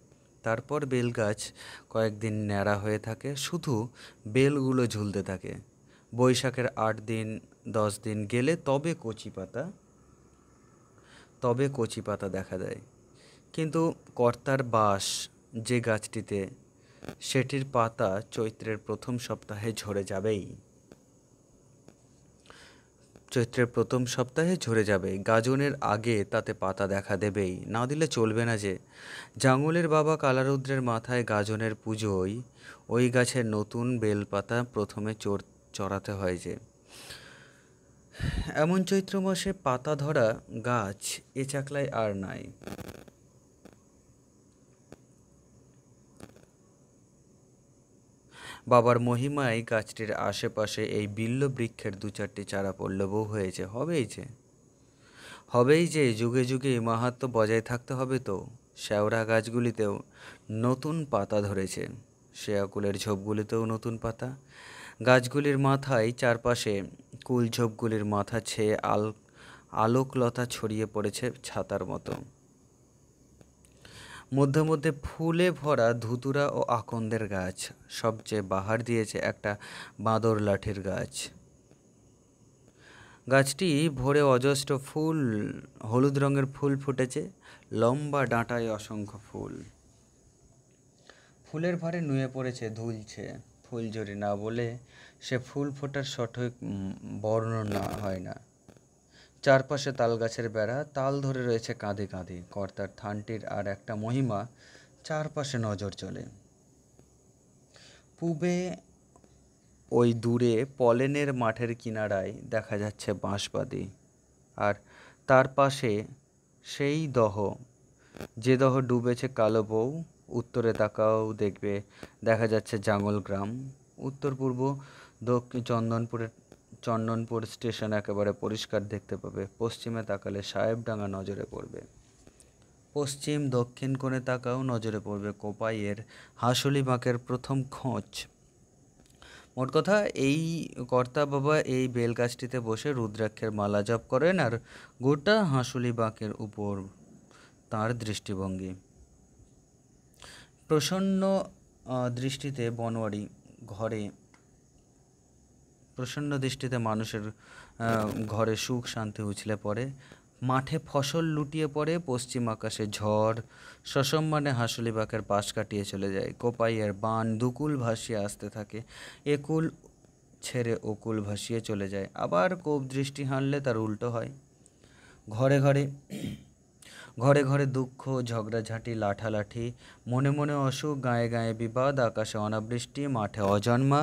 তারপর বেল গাছ কয়েকদিন ন্যাড়া হয়ে থাকে শুধু বেলগুলো ঝুলতে থাকে বৈশাখের আট দিন দশ দিন গেলে তবে কচি পাতা তবে কচি পাতা দেখা দেয় কিন্তু কর্তার বাস যে গাছটিতে সেটির পাতা চৈত্রের প্রথম সপ্তাহে ঝরে যাবেই চৈত্রের প্রথম সপ্তাহে ঝরে যাবে গাজনের আগে তাতে পাতা দেখা দেবেই না দিলে চলবে না যে জাঙ্গলের বাবা কালারুদ্রের মাথায় গাজনের পুজোয় ওই গাছের নতুন বেলপাতা প্রথমে চোর চড়াতে হয় যে এমন চৈত্র মাসে পাতা ধরা গাছ এ চাকলায় আর নাই বাবার মহিমায় গাছটির আশেপাশে এই বিল্ল বৃক্ষের দু চারটি চারা পল্লবও হয়েছে হবেই যে হবেই যে যুগে যুগে মাহাত্ম বজায় থাকতে হবে তো শ্যাওরা গাছগুলিতেও নতুন পাতা ধরেছে শেয়াকুলের ঝোপগুলিতেও নতুন পাতা গাছগুলির মাথায় চারপাশে কুল ঝোপগুলির মাথা ছেয়ে আল আলোকলতা ছড়িয়ে পড়েছে ছাতার মতো মধ্যে মধ্যে ফুলে ভরা ধুতুরা ও আকন্দের গাছ সবচেয়ে বাহার দিয়েছে একটা বাঁদর লাঠির গাছ গাছটি ভোরে অজস্র ফুল হলুদ রঙের ফুল ফুটেছে লম্বা ডাঁটায় অসংখ্য ফুল ফুলের ভারে নুয়ে পড়েছে ধুলছে ফুলঝুরি না বলে সে ফুল ফোটার সঠিক বর্ণনা হয় না চারপাশে তালগাছের বেড়া তাল ধরে রয়েছে কাঁধে কাঁধে কর্তার থানটির আর একটা মহিমা চারপাশে নজর চলে পূবে ওই দূরে পলেনের মাঠের কিনারায় দেখা যাচ্ছে বাঁশবাদী আর তার পাশে সেই দহ যে দহ ডুবেছে কালো বউ উত্তরে তাকাও দেখবে দেখা যাচ্ছে জাঙ্গল গ্রাম উত্তর পূর্ব দক্ষিণ চন্দনপুরের চন্দনপুর স্টেশন একেবারে পরিষ্কার দেখতে পাবে পশ্চিমে তাকালে সাহেবডাঙ্গা নজরে পড়বে পশ্চিম দক্ষিণ কোণে তাকাও নজরে পড়বে কোপাইয়ের হাসলি বাঁকের প্রথম খোঁজ মোট কথা এই কর্তা বাবা এই বেলগাছটিতে বসে রুদ্রাক্ষের মালা জপ করেন আর গোটা হাঁসুলি বাঁকের উপর তার দৃষ্টিভঙ্গি প্রসন্ন দৃষ্টিতে বনোয়ারি ঘরে প্রসন্ন দৃষ্টিতে মানুষের ঘরে সুখ শান্তি উছলে পড়ে মাঠে ফসল লুটিয়ে পড়ে পশ্চিম আকাশে ঝড় সসম্মানে হাসুলিবাকের পাশ কাটিয়ে চলে যায় কোপাইয়ের বান দুকুল ভাসিয়ে আসতে থাকে একুল ছেড়ে ওকুল ভাসিয়ে চলে যায় আবার কোপ দৃষ্টি হানলে তার উল্টো হয় ঘরে ঘরে ঘরে ঘরে দুঃখ ঝগড়াঝাঁটি লাঠালাঠি মনে মনে অসুখ গায়ে গায়ে বিবাদ আকাশে অনাবৃষ্টি মাঠে অজন্মা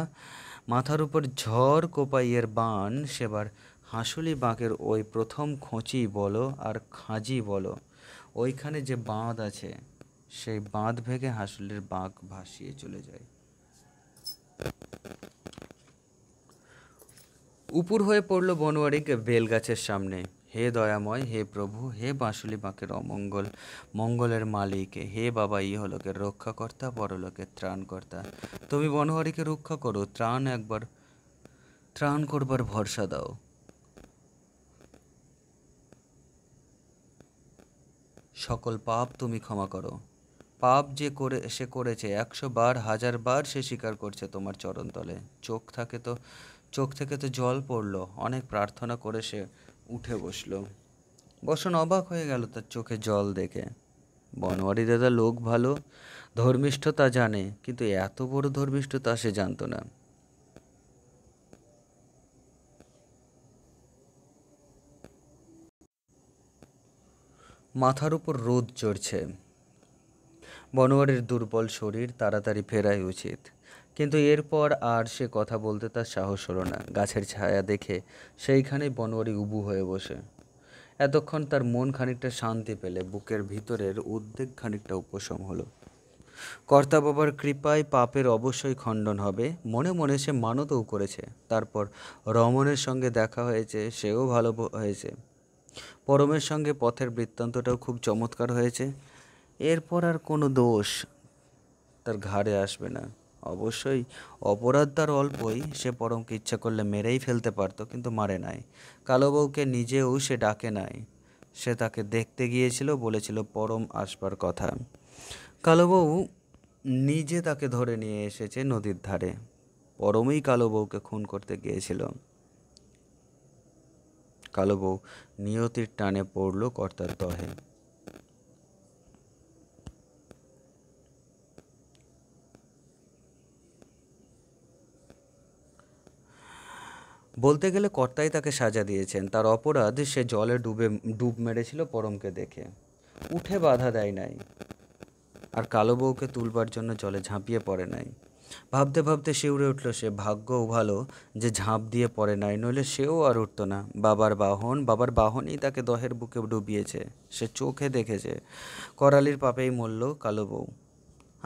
মাথার উপর ঝড় কোপাইয়ের বান সেবার হাঁসুলি বাঁকের ওই প্রথম খোঁচি বলো আর খাঁজি বলো ওইখানে যে বাঁধ আছে সেই বাঁধ ভেঙে হাঁসুলির বাঁক ভাসিয়ে চলে যায় উপুর হয়ে পড়ল বনোয়ারি বেলগাছের সামনে হে দয়াময় হে প্রভু হে বাঁশুলি বাঁকের অমঙ্গল মঙ্গলের মালিক হে বাবা ইহলোকের রক্ষাকর্তা পরলোকের ত্রাণকর্তা তুমি বনহরিকে রক্ষা করো ত্রাণ একবার ত্রাণ করবার ভরসা দাও সকল পাপ তুমি ক্ষমা করো পাপ যে করে সে করেছে একশো বার হাজার বার সে স্বীকার করছে তোমার চরণতলে চোখ থাকে তো চোখ থেকে তো জল পড়লো অনেক প্রার্থনা করে সে উঠে বসল বসন অবাক হয়ে গেল তার চোখে জল দেখে বনোয়ারি দাদা লোক ভালো ধর্মিষ্ঠতা জানে কিন্তু এত বড় ধর্মিষ্ঠতা সে জানতো না মাথার উপর রোদ চড়ছে বনোয়ারির দুর্বল শরীর তাড়াতাড়ি ফেরাই উচিত কিন্তু এরপর আর সে কথা বলতে তার সাহস হলো না গাছের ছায়া দেখে সেইখানেই বনোয়ারি উবু হয়ে বসে এতক্ষণ তার মন খানিকটা শান্তি পেলে বুকের ভিতরের উদ্বেগ খানিকটা উপশম হলো কর্তা বাবার কৃপায় পাপের অবশ্যই খণ্ডন হবে মনে মনে সে মানতও করেছে তারপর রমণের সঙ্গে দেখা হয়েছে সেও ভালো হয়েছে পরমের সঙ্গে পথের বৃত্তান্তটাও খুব চমৎকার হয়েছে এরপর আর কোনো দোষ তার ঘাড়ে আসবে না অবশ্যই অপরাধ তার অল্পই সে পরমকে ইচ্ছা করলে মেরেই ফেলতে পারত কিন্তু মারে নাই কালো বউকে নিজেও সে ডাকে নাই সে তাকে দেখতে গিয়েছিল বলেছিল পরম আসবার কথা কালো বউ নিজে তাকে ধরে নিয়ে এসেছে নদীর ধারে পরমই কালো বউকে খুন করতে গিয়েছিল কালো বউ নিয়তির টানে পড়ল কর্তার দহে বলতে গেলে কর্তাই তাকে সাজা দিয়েছেন তার অপরাধ সে জলে ডুবে ডুব মেরেছিল পরমকে দেখে উঠে বাধা দেয় নাই আর কালো বউকে তুলবার জন্য জলে ঝাঁপিয়ে পড়ে নাই ভাবতে ভাবতে সে উড়ে উঠল সে ভাগ্যও ভালো যে ঝাঁপ দিয়ে পড়ে নাই নইলে সেও আর উঠত না বাবার বাহন বাবার বাহনই তাকে দহের বুকে ডুবিয়েছে সে চোখে দেখেছে করালির পাপেই মরল কালো বউ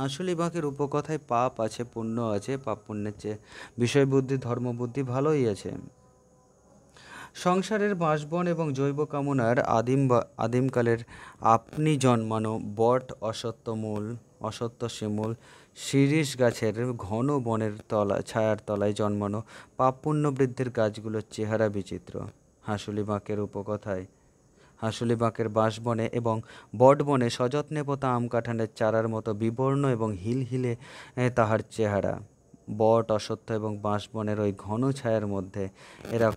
আসলে বাঘের উপকথায় পাপ আছে পুণ্য আছে পাপ পুণ্যের চেয়ে বিষয়বুদ্ধি ধর্মবুদ্ধি ভালোই আছে সংসারের বাঁশবন এবং জৈব কামনার আদিম আদিমকালের আপনি জন্মানো বট অসত্য মূল অসত্য শিমূল শিরীষ গাছের ঘন বনের তলা ছায়ার তলায় জন্মানো পাপ পুণ্য বৃদ্ধির গাছগুলোর চেহারা বিচিত্র হাঁসুলি বাঁকের উপকথায় হাসুলিবাঁকের বাঁশবনে এবং বটবনে সযত্নে পোতা কাঠানের চারার মতো বিবর্ণ এবং হিলহিলে তাহার চেহারা বট অসত্য এবং বাঁশবনের ওই ঘন ছায়ার মধ্যে এরা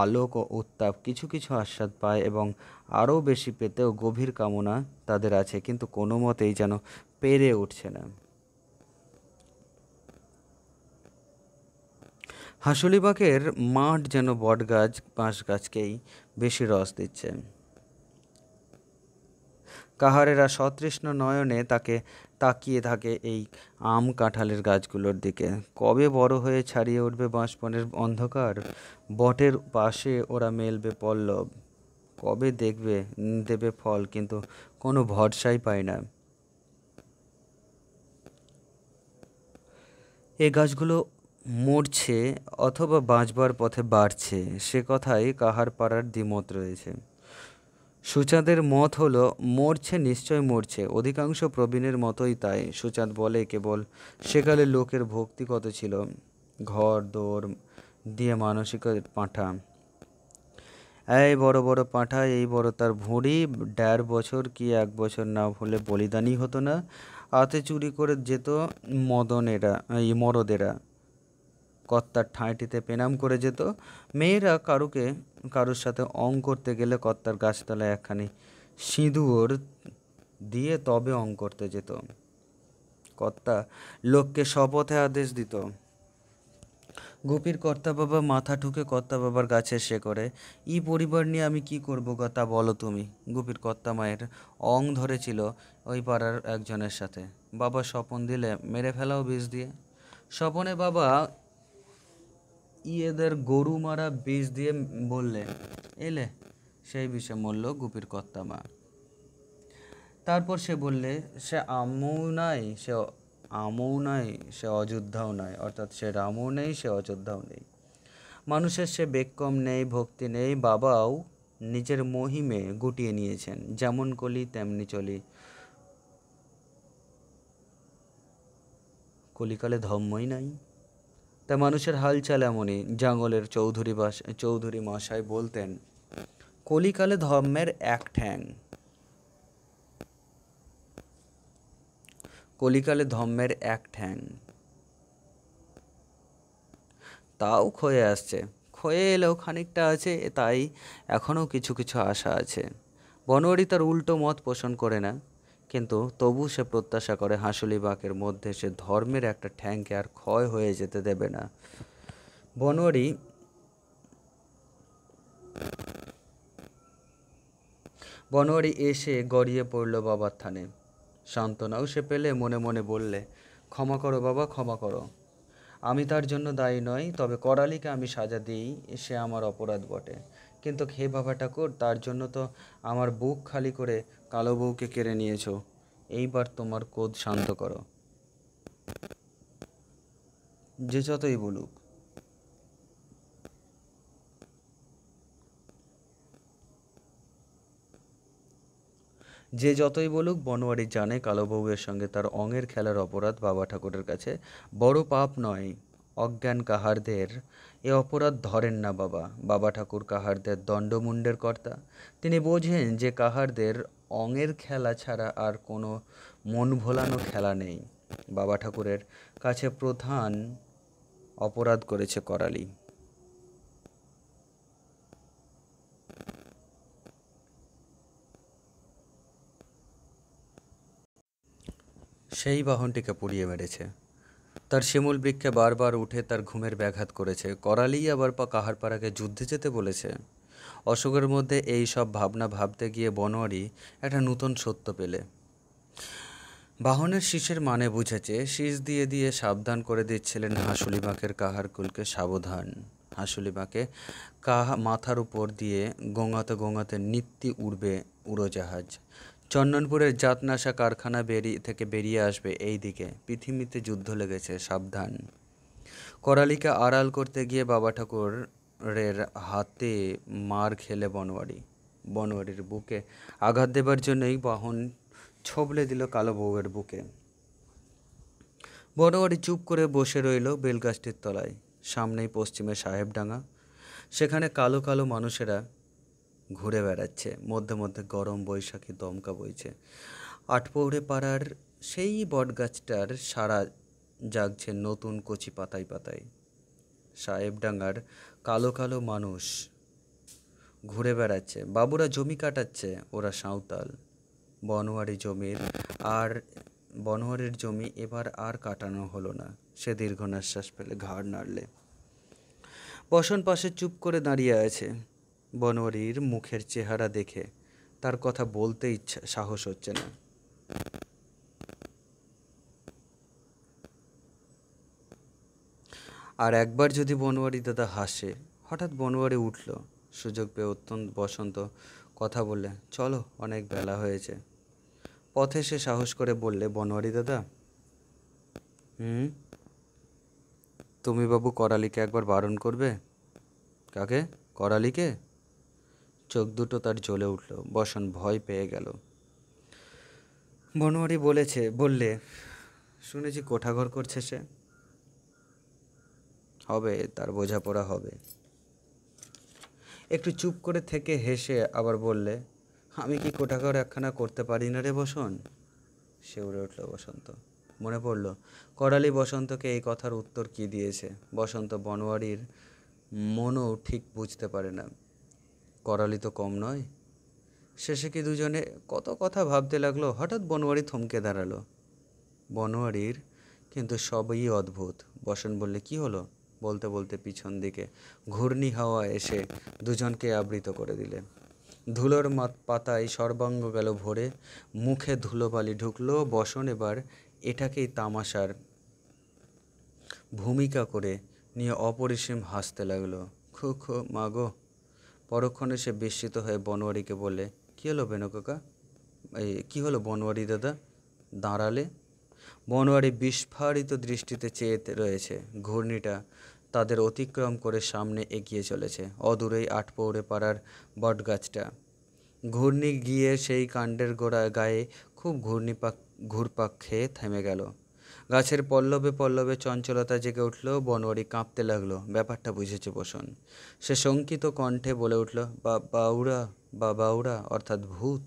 আলোক ও উত্তাপ কিছু কিছু আস্বাদ পায় এবং আরও বেশি পেতেও গভীর কামনা তাদের আছে কিন্তু কোনো মতেই যেন পেরে উঠছে না বাঁকের মাঠ যেন বটগাছ বাঁশ গাছকেই বেশি রস দিচ্ছে কাহারেরা সতৃষ্ণ নয়নে তাকে তাকিয়ে থাকে এই আম কাঁঠালের গাছগুলোর দিকে কবে বড় হয়ে ছাড়িয়ে উঠবে বাঁশপনের অন্ধকার বটের পাশে ওরা মেলবে পল্লব কবে দেখবে দেবে ফল কিন্তু কোনো ভরসাই পায় না এ গাছগুলো মরছে অথবা বাঁচবার পথে বাড়ছে সে কথাই কাহার পাড়ার দ্বিমত রয়েছে সুচাঁদের মত হলো মরছে নিশ্চয় মরছে অধিকাংশ প্রবীণের মতোই তাই সুচাঁদ বলে কেবল সেকালে লোকের ভক্তি কত ছিল ঘর দৌড় দিয়ে মানসিক পাঁঠা এই বড় বড় পাঁঠা এই বড় তার ভুঁড়ি দেড় বছর কি এক বছর না হলে বলিদানই হতো না আতে চুরি করে যেত মদনেরা এই মরদেরা কর্তার ঠাঁইটিতে পেনাম করে যেত মেয়েরা কারুকে কারোর সাথে অং করতে গেলে কর্তার গাছতলায় একখানি সিঁদুর দিয়ে তবে অং করতে যেত কর্তা লোককে শপথে আদেশ দিত গোপীর কর্তা বাবা মাথা ঠুকে কর্তা বাবার গাছের করে ই পরিবার নিয়ে আমি কি করব কথা বলো তুমি গোপীর কর্তা মায়ের অং ধরেছিল ওই পাড়ার একজনের সাথে বাবা স্বপন দিলে মেরে ফেলাও বিষ দিয়ে স্বপনে বাবা ইয়েদের গরু মারা বিষ দিয়ে বললেন এলে সেই বিষে মরল গুপির কর্তামা তারপর সে বললে সে আমও নাই সে আমও নাই সে অযোধ্যাও নাই অর্থাৎ সে রামও নেই সে অযোধ্যাও নেই মানুষের সে বেকম নেই ভক্তি নেই বাবাও নিজের মহিমে গুটিয়ে নিয়েছেন যেমন কলি তেমনি চলি কলিকালে ধর্মই নাই তা মানুষের হালচাল এমনই জঙ্গলের চৌধুরী বাস চৌধুরী মশাই বলতেন কলিকালে ধর্মের এক ঠ্যাং কলিকালে ধর্মের এক ঠ্যাং তাও ক্ষয়ে আসছে ক্ষয়ে এলেও খানিকটা আছে তাই এখনও কিছু কিছু আশা আছে বনোয়ারি তার উল্টো মত পোষণ করে না কিন্তু তবু সে প্রত্যাশা করে বাঘের মধ্যে সে ধর্মের একটা ঠ্যাংকে আর ক্ষয় হয়ে যেতে দেবে না বনোয়ারি বনোয়ারি এসে গড়িয়ে পড়ল বাবার থানে সান্ত্বনাও সে পেলে মনে মনে বললে ক্ষমা করো বাবা ক্ষমা করো আমি তার জন্য দায়ী নই তবে করালিকে আমি সাজা দিই সে আমার অপরাধ বটে কিন্তু খে বাবা ঠাকুর তার জন্য তো আমার বুক খালি করে কালো বউকে কেড়ে নিয়েছ এইবার তোমার কোদ শান্ত করো যে যতই বলুক যে যতই বলুক বনোয়ারি জানে কালো বউয়ের সঙ্গে তার অঙ্গের খেলার অপরাধ বাবা ঠাকুরের কাছে বড় পাপ নয় অজ্ঞান কাহারদের এ অপরাধ ধরেন না বাবা বাবা ঠাকুর কাহারদের দণ্ডমুণ্ডের কর্তা তিনি বোঝেন যে কাহারদের অঙের খেলা ছাড়া আর কোনো মন ভোলানো খেলা নেই বাবা ঠাকুরের কাছে প্রধান অপরাধ করেছে করালি সেই বাহনটিকে পুড়িয়ে মেরেছে তার শিমুল বৃক্ষে বারবার উঠে তার ঘুমের ব্যাঘাত করেছে করালি আবার পা কাহারপাড়াকে যুদ্ধে যেতে বলেছে অশোকের মধ্যে এই সব ভাবনা ভাবতে গিয়ে বনোয়ারি একটা নূতন সত্য পেলে বাহনের শীষের মানে বুঝেছে শীষ দিয়ে দিয়ে সাবধান করে দিচ্ছিলেন হাঁসুলিবাঁকের কাহারকুলকে সাবধান হাঁসুলিবাঁকে কাহা মাথার উপর দিয়ে গঙ্গাতে গঙ্গাতে নিত্যি উড়বে উড়োজাহাজ চন্দনপুরের জাতনাশা কারখানা বেরিয়ে থেকে বেরিয়ে আসবে এই দিকে পৃথিবীতে যুদ্ধ লেগেছে সাবধান করালিকে আড়াল করতে গিয়ে বাবা ঠাকুর রের হাতে মার খেলে বনোয়ারি বনোয়ারির বুকে আঘাত দেবার জন্যই বাহন ছবলে দিল কালো বউয়ের বুকে বনোয়ারি চুপ করে বসে রইল বেলগাছটির তলায় সামনেই পশ্চিমে সাহেবডাঙ্গা সেখানে কালো কালো মানুষেরা ঘুরে বেড়াচ্ছে মধ্যে মধ্যে গরম বৈশাখী দমকা বইছে আটপৌড়ে পাড়ার সেই বটগাছটার সারা জাগছে নতুন কচি পাতায় পাতায় সাহেবডাঙ্গার কালো কালো মানুষ ঘুরে বেড়াচ্ছে বাবুরা জমি কাটাচ্ছে ওরা সাঁওতাল বনোয়ারি জমির আর বনোয়ারির জমি এবার আর কাটানো হলো না সে দীর্ঘ নিঃশ্বাস পেলে ঘাড় নাড়লে বসন পাশে চুপ করে দাঁড়িয়ে আছে বনোয়ারির মুখের চেহারা দেখে তার কথা বলতে ইচ্ছা সাহস হচ্ছে না আর একবার যদি বনোয়ারি দাদা হাসে হঠাৎ বনোয়ারি উঠল সুযোগ পেয়ে অত্যন্ত বসন্ত কথা বললে চলো অনেক বেলা হয়েছে পথে সে সাহস করে বললে বনোয়ারি দাদা হুম তুমি বাবু করালিকে একবার বারণ করবে কাকে করালিকে চোখ দুটো তার জ্বলে উঠল বসন ভয় পেয়ে গেল বনোয়ারি বলেছে বললে শুনেছি কোঠাঘর করছে সে হবে তার বোঝাপড়া হবে একটু চুপ করে থেকে হেসে আবার বললে আমি কি কোঠাঘর একখানা করতে পারি না রে বসন সে উড়ে উঠল বসন্ত মনে পড়ল করালি বসন্তকে এই কথার উত্তর কি দিয়েছে বসন্ত বনোয়ারির মনও ঠিক বুঝতে পারে না করালি তো কম নয় শেষে কি দুজনে কত কথা ভাবতে লাগলো হঠাৎ বনোয়ারি থমকে দাঁড়ালো বনোয়ারির কিন্তু সবই অদ্ভুত বসন বললে কি হলো বলতে বলতে পিছন দিকে ঘূর্ণি হাওয়া এসে দুজনকে আবৃত করে দিলে ধুলোর মাত পাতায় সর্বাঙ্গ গেল ভরে মুখে ধুলোবালি ঢুকলো বসন এবার এটাকেই তামাশার ভূমিকা করে নিয়ে অপরিসীম হাসতে লাগলো খু খু মাগো পরক্ষণে সে বিস্মিত হয়ে বনোয়ারিকে বলে কী হলো বেনকাকা কাকা এই কী হলো বনোয়ারি দাদা দাঁড়ালে বনোয়ারি বিস্ফারিত দৃষ্টিতে চেয়ে রয়েছে ঘূর্ণিটা তাদের অতিক্রম করে সামনে এগিয়ে চলেছে অদূরেই আটপৌরে পাড়ার বটগাছটা ঘূর্ণি গিয়ে সেই কাণ্ডের গোড়া গায়ে খুব ঘূর্ণিপাক ঘুরপাক খেয়ে থেমে গেল গাছের পল্লবে পল্লবে চঞ্চলতা জেগে উঠল বনোয়ারি কাঁপতে লাগলো ব্যাপারটা বুঝেছে বসন সে শঙ্কিত কণ্ঠে বলে উঠল বা বাউরা বা বাউরা অর্থাৎ ভূত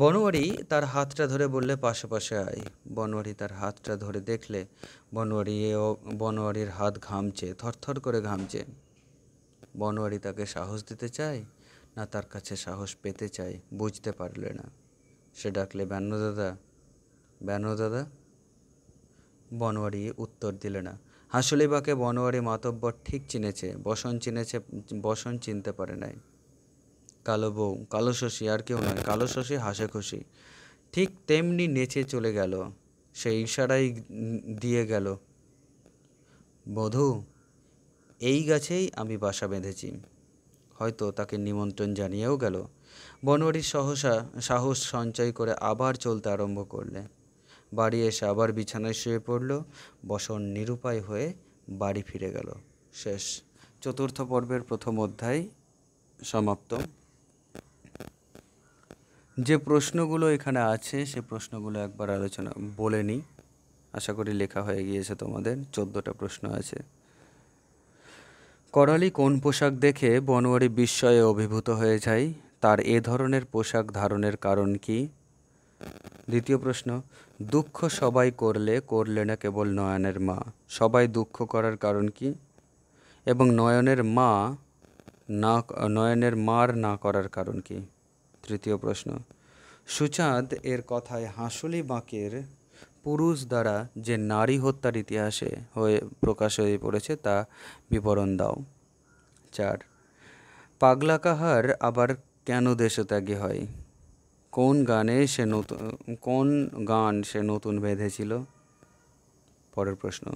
বনোয়ারি তার হাতটা ধরে বললে পাশে আয় বনোয়ারি তার হাতটা ধরে দেখলে বনোয়ারি বনোয়ারির হাত ঘামছে থরথর করে ঘামছে বনোয়ারি তাকে সাহস দিতে চায় না তার কাছে সাহস পেতে চায় বুঝতে পারলে না সে ডাকলে ব্যান্ন দাদা ব্যান্ন দাদা বনোয়ারি উত্তর দিলে না হাসলিবাকে বনোয়ারি মাতব্বর ঠিক চিনেছে বসন চিনেছে বসন চিনতে পারে নাই কালো বউ কালো শশী আর কেউ নয় কালো শশী হাসে খুশি ঠিক তেমনি নেচে চলে গেল সে ইশারাই দিয়ে গেল বধূ এই গাছেই আমি বাসা বেঁধেছি হয়তো তাকে নিমন্ত্রণ জানিয়েও গেল বনোয়ারির সহসা সাহস সঞ্চয় করে আবার চলতে আরম্ভ করলে বাড়ি এসে আবার বিছানায় শুয়ে পড়ল বসন নিরুপায় হয়ে বাড়ি ফিরে গেল শেষ চতুর্থ পর্বের প্রথম অধ্যায় সমাপ্ত যে প্রশ্নগুলো এখানে আছে সে প্রশ্নগুলো একবার আলোচনা বলে নিই আশা করি লেখা হয়ে গিয়েছে তোমাদের চোদ্দোটা প্রশ্ন আছে করালি কোন পোশাক দেখে বনোয়ারি বিস্ময়ে অভিভূত হয়ে যায় তার এ ধরনের পোশাক ধারণের কারণ কি দ্বিতীয় প্রশ্ন দুঃখ সবাই করলে করলে না কেবল নয়নের মা সবাই দুঃখ করার কারণ কি এবং নয়নের মা না নয়নের মার না করার কারণ কি তৃতীয় প্রশ্ন সুচাঁদ এর কথায় হাঁসুলি বাঁকের পুরুষ দ্বারা যে নারী হত্যার ইতিহাসে হয়ে প্রকাশ হয়ে পড়েছে তা বিবরণ দাও চার পাগলা কাহার আবার কেন দেশত্যাগী হয় কোন গানে সে নতুন কোন গান সে নতুন বেঁধেছিল পরের প্রশ্ন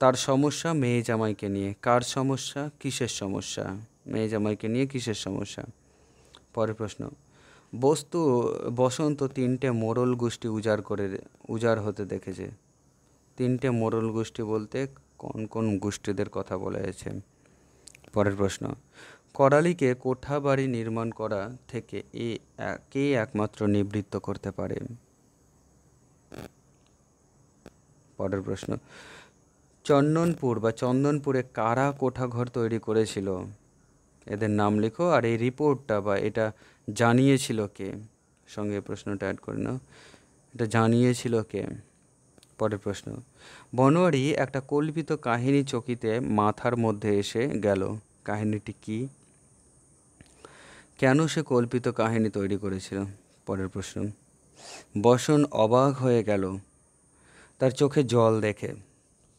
তার সমস্যা মেয়ে জামাইকে নিয়ে কার সমস্যা কিসের সমস্যা মেয়ে জামাইকে নিয়ে কিসের সমস্যা পরের প্রশ্ন বস্তু বসন্ত তিনটে মোরল গোষ্ঠী উজাড় করে উজাড় হতে দেখেছে তিনটে মোরল গোষ্ঠী বলতে কোন কোন গোষ্ঠীদের কথা বলা হয়েছে পরের প্রশ্ন করালিকে কোঠা বাড়ি নির্মাণ করা থেকে এ কে একমাত্র নিবৃত্ত করতে পারে পরের প্রশ্ন চন্দনপুর বা চন্দনপুরে কারা কোঠাঘর তৈরি করেছিল এদের নাম লেখো আর এই রিপোর্টটা বা এটা জানিয়েছিল কে সঙ্গে প্রশ্নটা অ্যাড করে নাও এটা জানিয়েছিল কে পরের প্রশ্ন বনোয়ারি একটা কল্পিত কাহিনী চকিতে মাথার মধ্যে এসে গেল কাহিনীটি কি কেন সে কল্পিত কাহিনী তৈরি করেছিল পরের প্রশ্ন বসন অবাক হয়ে গেল তার চোখে জল দেখে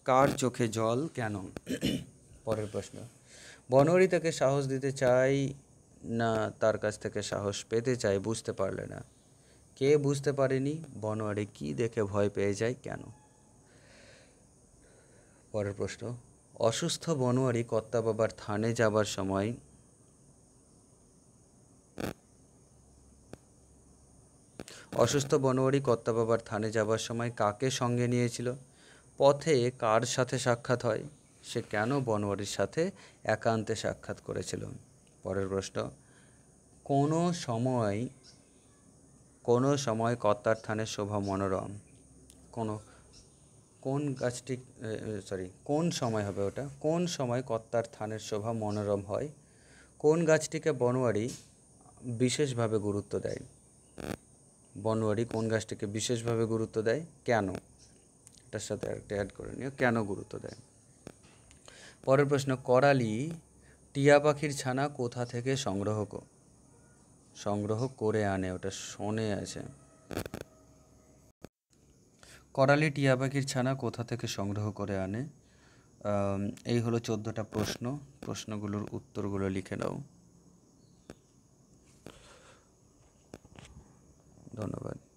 কার চোখে জল কেন পরের প্রশ্ন বনরি তাকে সাহস দিতে চাই না তার কাছ থেকে সাহস পেতে চাই বুঝতে পারলে না কে বুঝতে পারেনি বনোয়ারি কি দেখে ভয় পেয়ে যায় কেন পরের প্রশ্ন অসুস্থ বনোয়ারি কর্তা বাবার থানে যাবার সময় অসুস্থ বনোয়ারি কর্তা বাবার থানে যাবার সময় কাকে সঙ্গে নিয়েছিল পথে কার সাথে সাক্ষাৎ হয় সে কেন বনোয়ারির সাথে একান্তে সাক্ষাৎ করেছিল পরের প্রশ্ন কোনো সময় কোনো সময় কর্তার থানের শোভা মনোরম কোনো কোন গাছটি সরি কোন সময় হবে ওটা কোন সময় কর্তার থানের শোভা মনোরম হয় কোন গাছটিকে বনোয়ারি বিশেষভাবে গুরুত্ব দেয় বনোয়ারি কোন গাছটিকে বিশেষভাবে গুরুত্ব দেয় কেন এটার সাথে একটা অ্যাড করে নিও কেন গুরুত্ব দেয় পরের প্রশ্ন করালি টিয়া পাখির ছানা কোথা থেকে সংগ্রহ সংগ্রহ করে আনে ওটা শোনে আছে করালি টিয়া পাখির ছানা কোথা থেকে সংগ্রহ করে আনে এই হলো চোদ্দোটা প্রশ্ন প্রশ্নগুলোর উত্তরগুলো লিখে নাও ধন্যবাদ